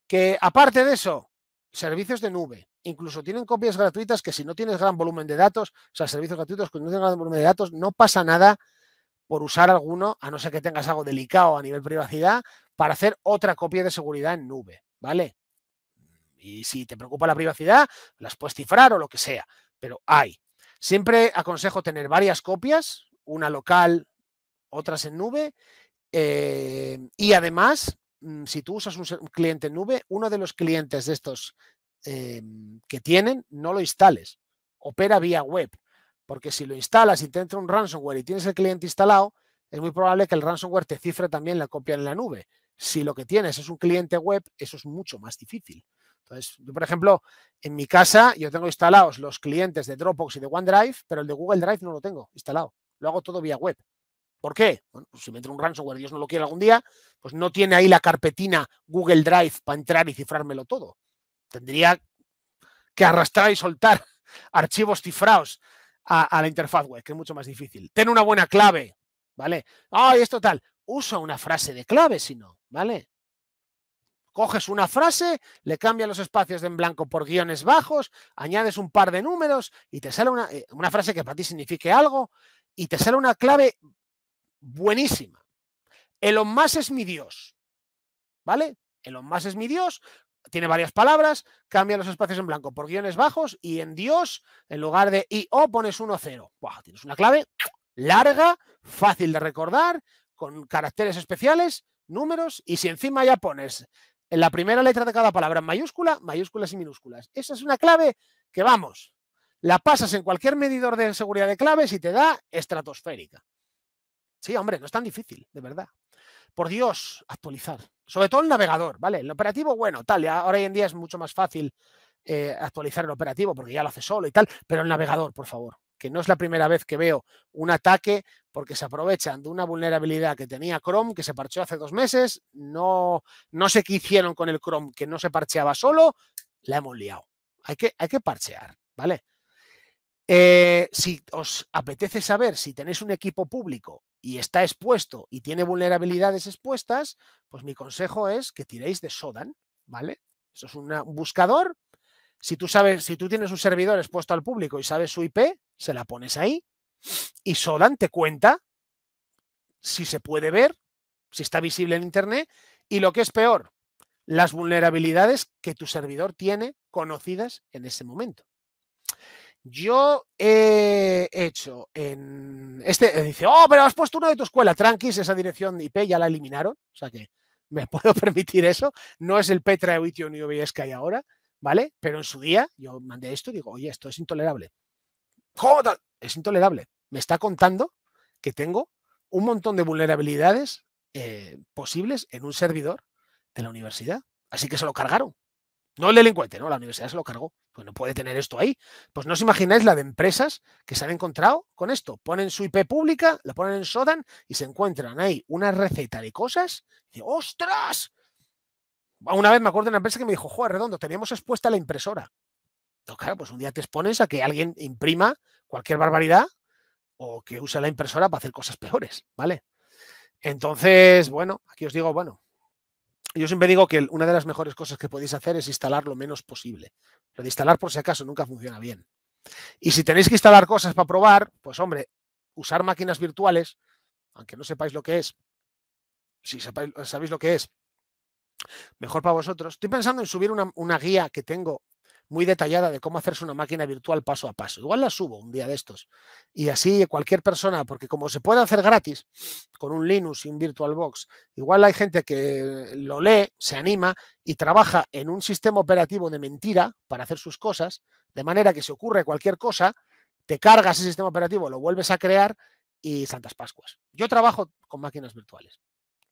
Que aparte de eso, servicios de nube, incluso tienen copias gratuitas que si no tienes gran volumen de datos, o sea, servicios gratuitos que no tienen gran volumen de datos, no pasa nada por usar alguno, a no ser que tengas algo delicado a nivel privacidad, para hacer otra copia de seguridad en nube, ¿vale? Y si te preocupa la privacidad, las puedes cifrar o lo que sea, pero hay. Siempre aconsejo tener varias copias, una local, otras en nube, eh, y además mm, si tú usas un cliente en nube, uno de los clientes de estos Em, que tienen, no lo instales. Opera vía web. Porque si lo instalas y te entra un ransomware y tienes el cliente instalado, es muy probable que el ransomware te cifre también la copia en la nube. Si lo que tienes es un cliente web, eso es mucho más difícil. Entonces, yo, por ejemplo, en mi casa yo tengo instalados los clientes de Dropbox y de OneDrive, pero el de Google Drive no lo tengo instalado. Lo hago todo vía web. ¿Por qué? Pues si me entra un ransomware, Y Dios no lo quiere algún día, pues no tiene ahí la carpetina Google Drive para entrar y cifrármelo todo tendría que arrastrar y soltar archivos cifrados a, la interfaz web, que es mucho más difícil. Ten una buena clave, ¿vale? Ay, esto tal. Usa una frase de clave, si no, ¿vale? Coges una frase, le cambias los espacios de en blanco por guiones bajos, añades un par de números y te sale una, eh, una frase que para ti signifique algo y te sale una clave buenísima. Elon Musk es mi Dios. ¿Vale? Elon Musk es mi Dios, tiene varias palabras, cambia los espacios en blanco por guiones bajos y en Dios, en lugar de I o pones 1-0. Tienes una clave larga, fácil de recordar, con caracteres especiales, números, y si encima ya pones en la primera letra de cada palabra en mayúscula, mayúsculas y minúsculas. Esa es una clave que vamos, la pasas en cualquier medidor de seguridad de claves y te da estratosférica. Sí, hombre, no es tan difícil, de verdad por Dios, actualizar. Sobre todo el navegador, ¿vale? El operativo, bueno, tal, ahora hoy en día es mucho más fácil eh, actualizar el operativo porque ya lo hace solo y tal, pero el navegador, por favor, que no es la primera vez que veo un ataque porque se aprovechan de una vulnerabilidad que tenía Chrome, que se parcheó hace dos meses, no, no sé qué hicieron con el Chrome, que no se parcheaba solo, la hemos liado. Hay que, hay que parchear, ¿vale? Eh, si os apetece saber si tenéis un equipo público y está expuesto y tiene vulnerabilidades expuestas, pues mi consejo es que tiréis de Sodan, ¿vale? Eso es un buscador. Si tú sabes, si tú tienes un servidor expuesto al público y sabes su IP, se la pones ahí y Sodan te cuenta si se puede ver, si está visible en internet y lo que es peor, las vulnerabilidades que tu servidor tiene conocidas en ese momento. Yo he hecho en este, eh, dice, oh, pero has puesto uno de tu escuela, tranquis, esa dirección IP ya la eliminaron, o sea que me puedo permitir eso, no es el Petra y ni OBS que hay ahora, ¿vale? Pero en su día yo mandé esto y digo, oye, esto es intolerable. ¡Joder! Es intolerable. Me está contando que tengo un montón de vulnerabilidades eh, posibles en un servidor de la universidad. Así que se lo cargaron. No el delincuente, no, la universidad se lo cargó. Pues no puede tener esto ahí. Pues no os imagináis la de empresas que se han encontrado con esto. Ponen su IP pública, la ponen en Sodan y se encuentran ahí una receta de cosas. Y, ¡Ostras! Una vez me acuerdo de una empresa que me dijo, joder, redondo, teníamos expuesta la impresora. Entonces, claro, pues un día te expones a que alguien imprima cualquier barbaridad o que use la impresora para hacer cosas peores, ¿vale? Entonces, bueno, aquí os digo, bueno, yo siempre digo que una de las mejores cosas que podéis hacer es instalar lo menos posible. Lo de instalar por si acaso nunca funciona bien. Y si tenéis que instalar cosas para probar, pues hombre, usar máquinas virtuales, aunque no sepáis lo que es, si sabéis lo que es, mejor para vosotros. Estoy pensando en subir una, una guía que tengo muy detallada de cómo hacerse una máquina virtual paso a paso. Igual la subo un día de estos. Y así cualquier persona, porque como se puede hacer gratis con un Linux y un VirtualBox, igual hay gente que lo lee, se anima y trabaja en un sistema operativo de mentira para hacer sus cosas, de manera que se ocurre cualquier cosa, te cargas ese sistema operativo, lo vuelves a crear y Santas Pascuas. Yo trabajo con máquinas virtuales.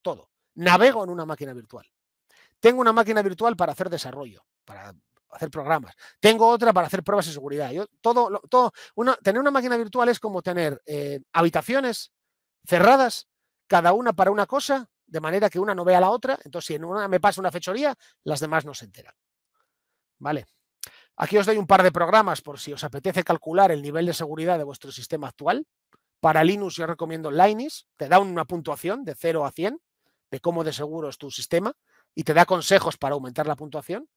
Todo. Navego en una máquina virtual. Tengo una máquina virtual para hacer desarrollo, para hacer programas. Tengo otra para hacer pruebas de seguridad. Yo, todo, todo, una, tener una máquina virtual es como tener eh, habitaciones cerradas, cada una para una cosa, de manera que una no vea la otra. Entonces, si en una me pasa una fechoría, las demás no se enteran. ¿Vale? Aquí os doy un par de programas por si os apetece calcular el nivel de seguridad de vuestro sistema actual. Para Linux yo recomiendo Linus, te da una puntuación de 0 a 100 de cómo de seguro es tu sistema y te da consejos para aumentar la puntuación.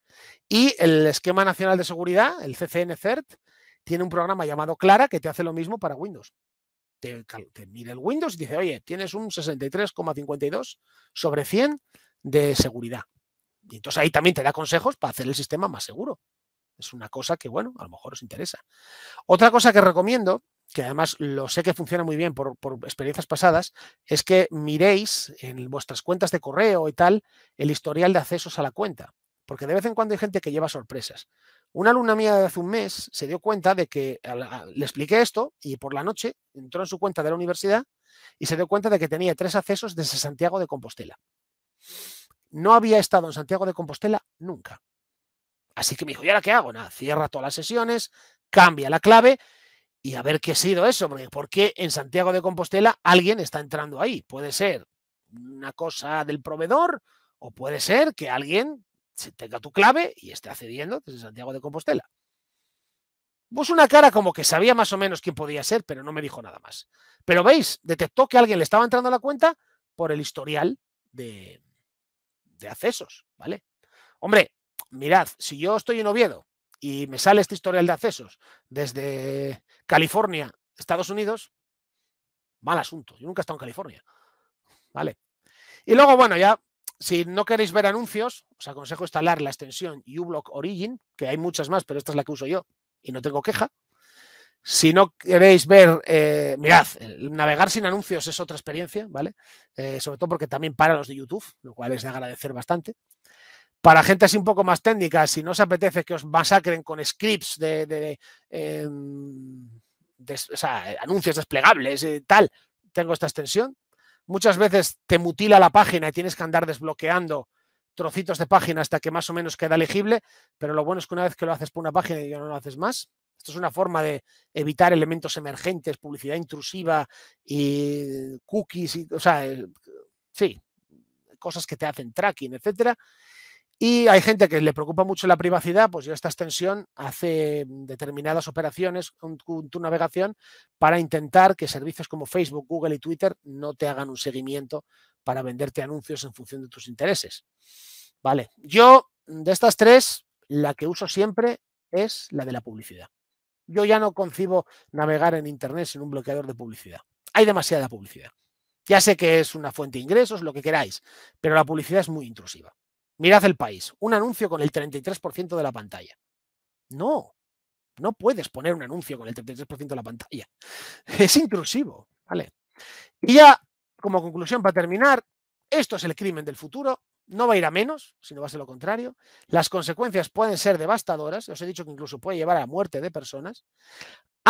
Y el Esquema Nacional de Seguridad, el CCN CERT, tiene un programa llamado Clara que te hace lo mismo para Windows. Te, te mira el Windows y dice, oye, tienes un 63,52 sobre 100 de seguridad. Y entonces ahí también te da consejos para hacer el sistema más seguro. Es una cosa que, bueno, a lo mejor os interesa. Otra cosa que recomiendo que además lo sé que funciona muy bien por, experiencias pasadas, es que miréis en vuestras cuentas de correo y tal el historial de accesos a la cuenta, porque de vez en cuando hay gente que lleva sorpresas. Una alumna mía de hace un mes se dio cuenta de que le expliqué esto y por la noche entró en su cuenta de la universidad y se dio cuenta de que tenía tres accesos desde Santiago de Compostela. No había estado en Santiago de Compostela nunca. Así que me dijo, ¿y ahora qué hago? Nada, cierra todas las sesiones, cambia la clave y a ver qué ha sido eso, porque en Santiago de Compostela alguien está entrando ahí? Puede ser una cosa del proveedor o puede ser que alguien tenga tu clave y esté accediendo desde Santiago de Compostela. vos una cara como que sabía más o menos quién podía ser, pero no me dijo nada más. Pero veis, detectó que alguien le estaba entrando a la cuenta por el historial de, de accesos, ¿vale? Hombre, mirad, si yo estoy en Oviedo y me sale este historial de accesos desde California, Estados Unidos, mal asunto. Yo nunca he estado en California. ¿Vale? Y luego, bueno, ya, si no queréis ver anuncios, os aconsejo instalar la extensión uBlock Origin, que hay muchas más, pero esta es la que uso yo y no tengo queja. Si no queréis ver, eh, mirad, navegar sin anuncios es otra experiencia, ¿vale? Eh, sobre todo porque también para los de YouTube, lo cual es de agradecer bastante para gente así un poco más técnica, si no os apetece que os masacren con scripts de, em, anuncios desplegables y eh, tal, tengo esta extensión. Muchas veces te mutila la página y tienes que andar desbloqueando trocitos de página hasta que más o menos queda legible, pero lo bueno es que una vez que lo haces por una página y ya no lo haces más. Esto es una forma de evitar elementos emergentes, publicidad intrusiva y cookies, y, o sea, eh, sí, cosas que te hacen tracking, etcétera. Y hay gente que le preocupa mucho la privacidad, pues yo esta extensión hace determinadas operaciones con tu, tu, navegación para intentar que servicios como Facebook, Google y Twitter no te hagan un seguimiento para venderte anuncios en función de tus intereses. Vale, yo de estas tres, la que uso siempre es la de la publicidad. Yo ya no concibo navegar en Internet sin un bloqueador de publicidad. Hay demasiada publicidad. Ya sé que es una fuente de ingresos, lo que queráis, pero la publicidad es muy intrusiva. Mirad el país, un anuncio con el 33% de la pantalla. No, no puedes poner un anuncio con el 33% de la pantalla. Es intrusivo, ¿vale? Y ya, como conclusión para terminar, esto es el crimen del futuro. No va a ir a menos, sino va a ser lo contrario. Las consecuencias pueden ser devastadoras. Os he dicho que incluso puede llevar a la muerte de personas.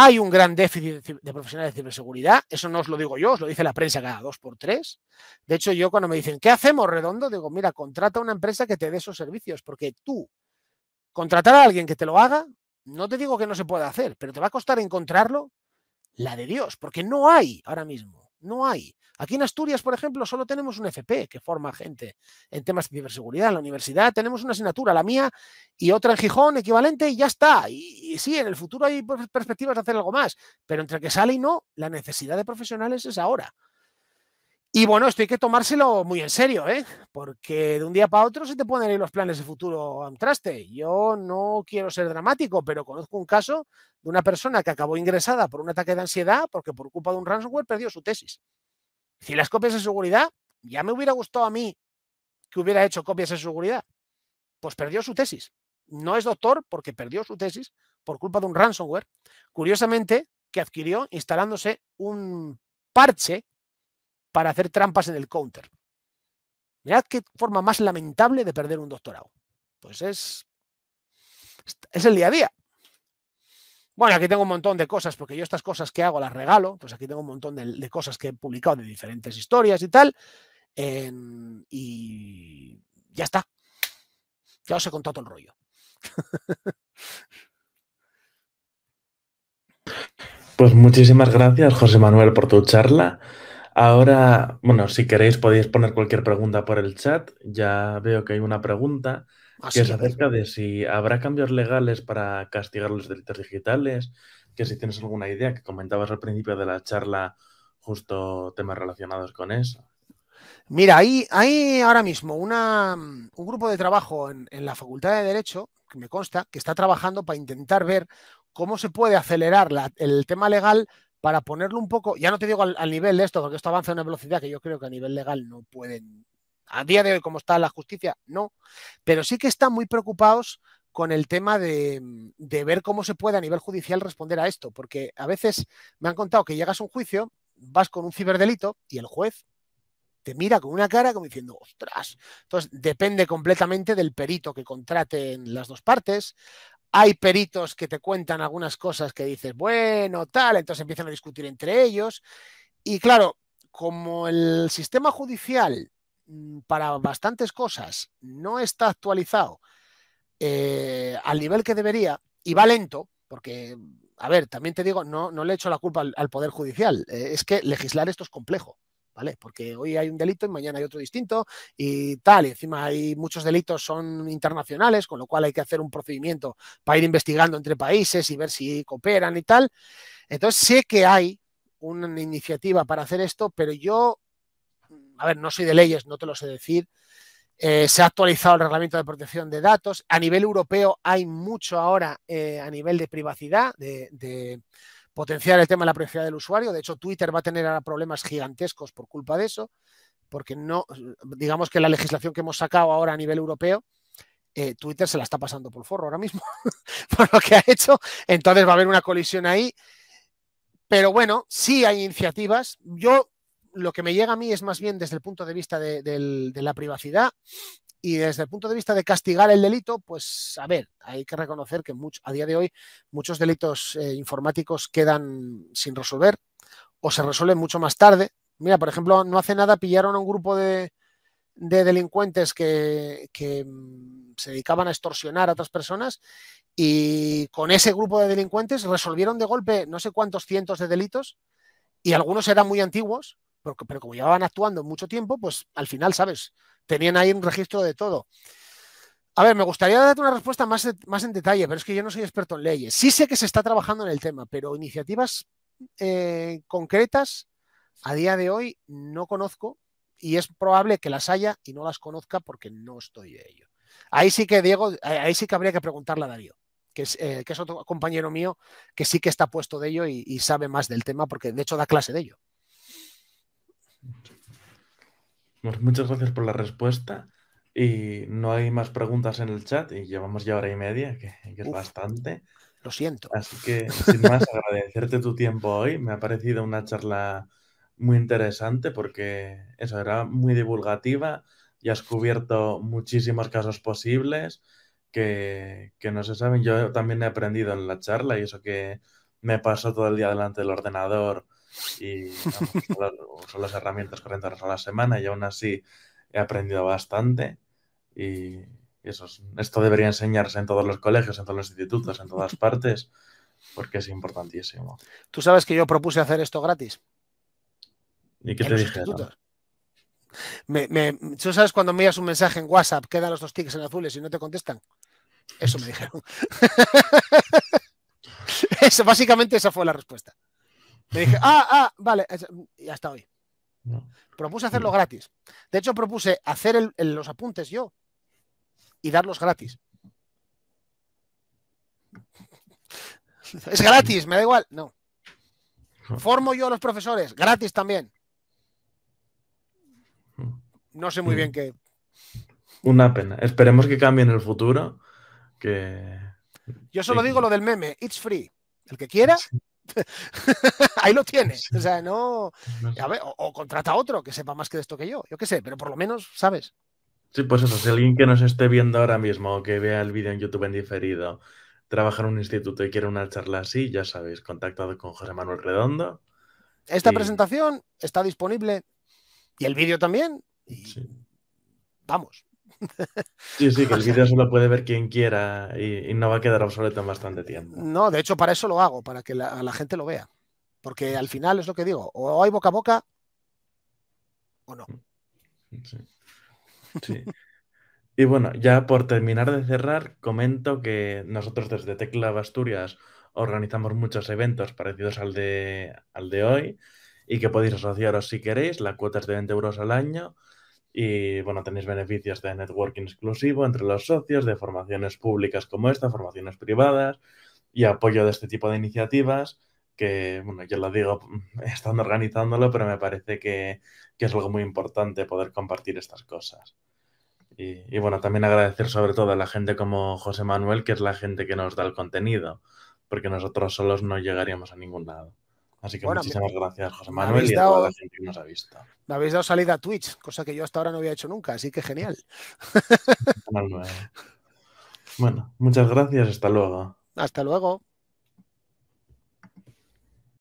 Hay un gran déficit de profesionales de ciberseguridad, eso no os lo digo yo, os lo dice la prensa cada dos por tres. De hecho, yo cuando me dicen, ¿qué hacemos redondo? Digo, mira, contrata a una empresa que te dé esos servicios, porque tú, contratar a alguien que te lo haga, no te digo que no se pueda hacer, pero te va a costar encontrarlo la de Dios, porque no hay ahora mismo. No hay. Aquí en Asturias, por ejemplo, solo tenemos un FP que forma gente en temas de ciberseguridad. En la universidad tenemos una asignatura, la mía, y otra en Gijón equivalente, y ya está. Y, sí, en el futuro hay perspectivas de hacer algo más, pero entre que sale y no, la necesidad de profesionales es ahora. Y bueno, esto hay que tomárselo muy en serio, ¿eh? porque de un día para otro se te pueden ir los planes de futuro a un traste. Yo no quiero ser dramático, pero conozco un caso de una persona que acabó ingresada por un ataque de ansiedad porque por culpa de un ransomware perdió su tesis. Si las copias de seguridad, ya me hubiera gustado a mí que hubiera hecho copias de seguridad, pues perdió su tesis. No es doctor porque perdió su tesis por culpa de un ransomware. Curiosamente, que adquirió instalándose un parche para hacer trampas en el counter. Mirad qué forma más lamentable de perder un doctorado. Pues es, es el día a día. Bueno, aquí tengo un montón de cosas, porque yo estas cosas que hago las regalo. Pues aquí tengo un montón de, cosas que he publicado de diferentes historias y tal. y ya está. Ya os he contado todo el rollo. Pues muchísimas gracias, José Manuel, por tu charla. Ahora, bueno, si queréis podéis poner cualquier pregunta por el chat. Ya veo que hay una pregunta ah, que es acerca de si habrá cambios legales para castigar los delitos digitales, que si tienes alguna idea que comentabas al principio de la charla, justo temas relacionados con eso. Mira, hay, hay ahora mismo una, un grupo de trabajo en, la Facultad de Derecho, que me consta, que está trabajando para intentar ver cómo se puede acelerar el tema legal para ponerlo un poco, ya no te digo al, nivel de esto, porque esto avanza a una velocidad que yo creo que a nivel legal no pueden, a día de hoy como está la justicia, no, pero sí que están muy preocupados con el tema de, de, ver cómo se puede a nivel judicial responder a esto, porque a veces me han contado que llegas a un juicio, vas con un ciberdelito y el juez te mira con una cara como diciendo, ostras. Entonces, depende completamente del perito que contraten las dos partes hay peritos que te cuentan algunas cosas que dices, bueno, tal, entonces empiezan a discutir entre ellos. Y claro, como el sistema judicial mm, para bastantes cosas no está actualizado eh, al nivel que debería y va lento, porque, a ver, también te digo, no, no le echo la culpa al, Poder Judicial, eh, es que legislar esto es complejo. Porque hoy hay un delito y mañana hay otro distinto y tal. Y encima hay muchos delitos son internacionales, con lo cual hay que hacer un procedimiento para ir investigando entre países y ver si cooperan y tal. Entonces sé que hay una iniciativa para hacer esto, pero yo, a ver, no soy de leyes, no te lo sé decir. Eh, se ha actualizado el reglamento de protección de datos. A nivel europeo hay mucho ahora eh, a nivel de privacidad, de Potenciar el tema de la privacidad del usuario. De hecho, Twitter va a tener ahora problemas gigantescos por culpa de eso, porque no, digamos que la legislación que hemos sacado ahora a nivel europeo, eh, Twitter se la está pasando por forro ahora mismo, por lo que ha hecho. Entonces va a haber una colisión ahí. Pero bueno, sí hay iniciativas. Yo lo que me llega a mí es más bien desde el punto de vista de, de la privacidad, y desde el punto de vista de castigar el delito, pues a ver, hay que reconocer que a día de hoy muchos delitos eh, informáticos quedan sin resolver o se resuelven mucho más tarde. Mira, por ejemplo, no hace nada pillaron a un grupo de, de delincuentes que, mm, se dedicaban a extorsionar a otras personas y con ese grupo de delincuentes resolvieron de golpe no sé cuántos cientos de delitos y algunos eran muy antiguos, pero, pero como llevaban actuando mucho tiempo, pues al final, ¿sabes? tenían ahí un registro de todo. A ver, me gustaría darte una respuesta más, más en detalle, pero es que yo no soy experto en leyes. Sí sé que se está trabajando en el tema, pero iniciativas eh, concretas a día de hoy no conozco y es probable que las haya y no las conozca porque no estoy de ello. Ahí sí que, Diego, ahí sí que habría que preguntarle a Darío, que es, eh, es otro compañero mío que sí que está puesto de ello y, y, sabe más del tema porque de hecho da clase de ello. Pues muchas gracias por la respuesta. Y no hay más preguntas en el chat y llevamos ya hora y media, que, es bastante. Lo siento. Así que, sin más, agradecerte tu tiempo hoy. Me ha parecido una charla muy interesante porque eso era muy divulgativa y has cubierto muchísimos casos posibles que, que no se saben. Yo también he aprendido en la charla y eso que me paso todo el día delante del ordenador y son las herramientas horas a la semana y aún así he aprendido bastante y, eso esto debería enseñarse en todos los colegios, en todos los institutos, en todas partes, porque es importantísimo. ¿Tú sabes que yo propuse hacer esto gratis? ¿Y qué te dije? ¿Tú sabes cuando me un mensaje en WhatsApp, quedan los dos tickets en azules y no te contestan? Eso me dijeron. Eso, básicamente esa fue la respuesta. Me dije, ah, ah, vale, ya está hoy. Propuse hacerlo mm. gratis. De hecho, propuse hacer los apuntes yo y darlos gratis. es gratis, me da igual. No. Formo yo a los profesores, gratis también. No sé muy mm. bien qué. Una pena. Esperemos que cambie en el futuro. Que... Yo solo digo lo del meme, it's free. El que quiera, Ahí lo tienes. O sea, no. o, contrata a otro que sepa más que de esto que yo. Yo que sé, pero por lo menos, ¿sabes? Sí, pues eso. Si alguien que nos esté viendo ahora mismo o que vea el vídeo en YouTube en diferido, trabaja en un instituto y quiere una charla así, ya sabéis, contactado con José Manuel Redondo. Esta presentación está disponible y el vídeo también. Vamos, Sí, sí, que el vídeo solo puede ver quien quiera y, no va a quedar obsoleto en bastante tiempo. No, de hecho, para eso lo hago, para que la, gente lo vea. Porque al final es lo que digo, o hay boca a boca o no. Sí. y bueno, ya por terminar de cerrar, comento que nosotros desde Tecla Basturias organizamos muchos eventos parecidos al de, al de hoy y que podéis asociaros si queréis. La cuota es de 20 euros al año y bueno, tenéis beneficios de networking exclusivo entre los socios, de formaciones públicas como esta, formaciones privadas y apoyo de este tipo de iniciativas que, bueno, yo lo digo estando organizándolo, pero me parece que, es algo muy importante poder compartir estas cosas. Y, y, bueno, también agradecer sobre todo a la gente como José Manuel, que es la gente que nos da el contenido, porque nosotros solos no llegaríamos a ningún lado. Así que muchísimas gracias, José Manuel, y a toda la gente que nos ha visto. Me habéis dado salida a Twitch, cosa que yo hasta ahora no había hecho nunca, así que genial. bueno, muchas gracias, hasta luego. Hasta luego.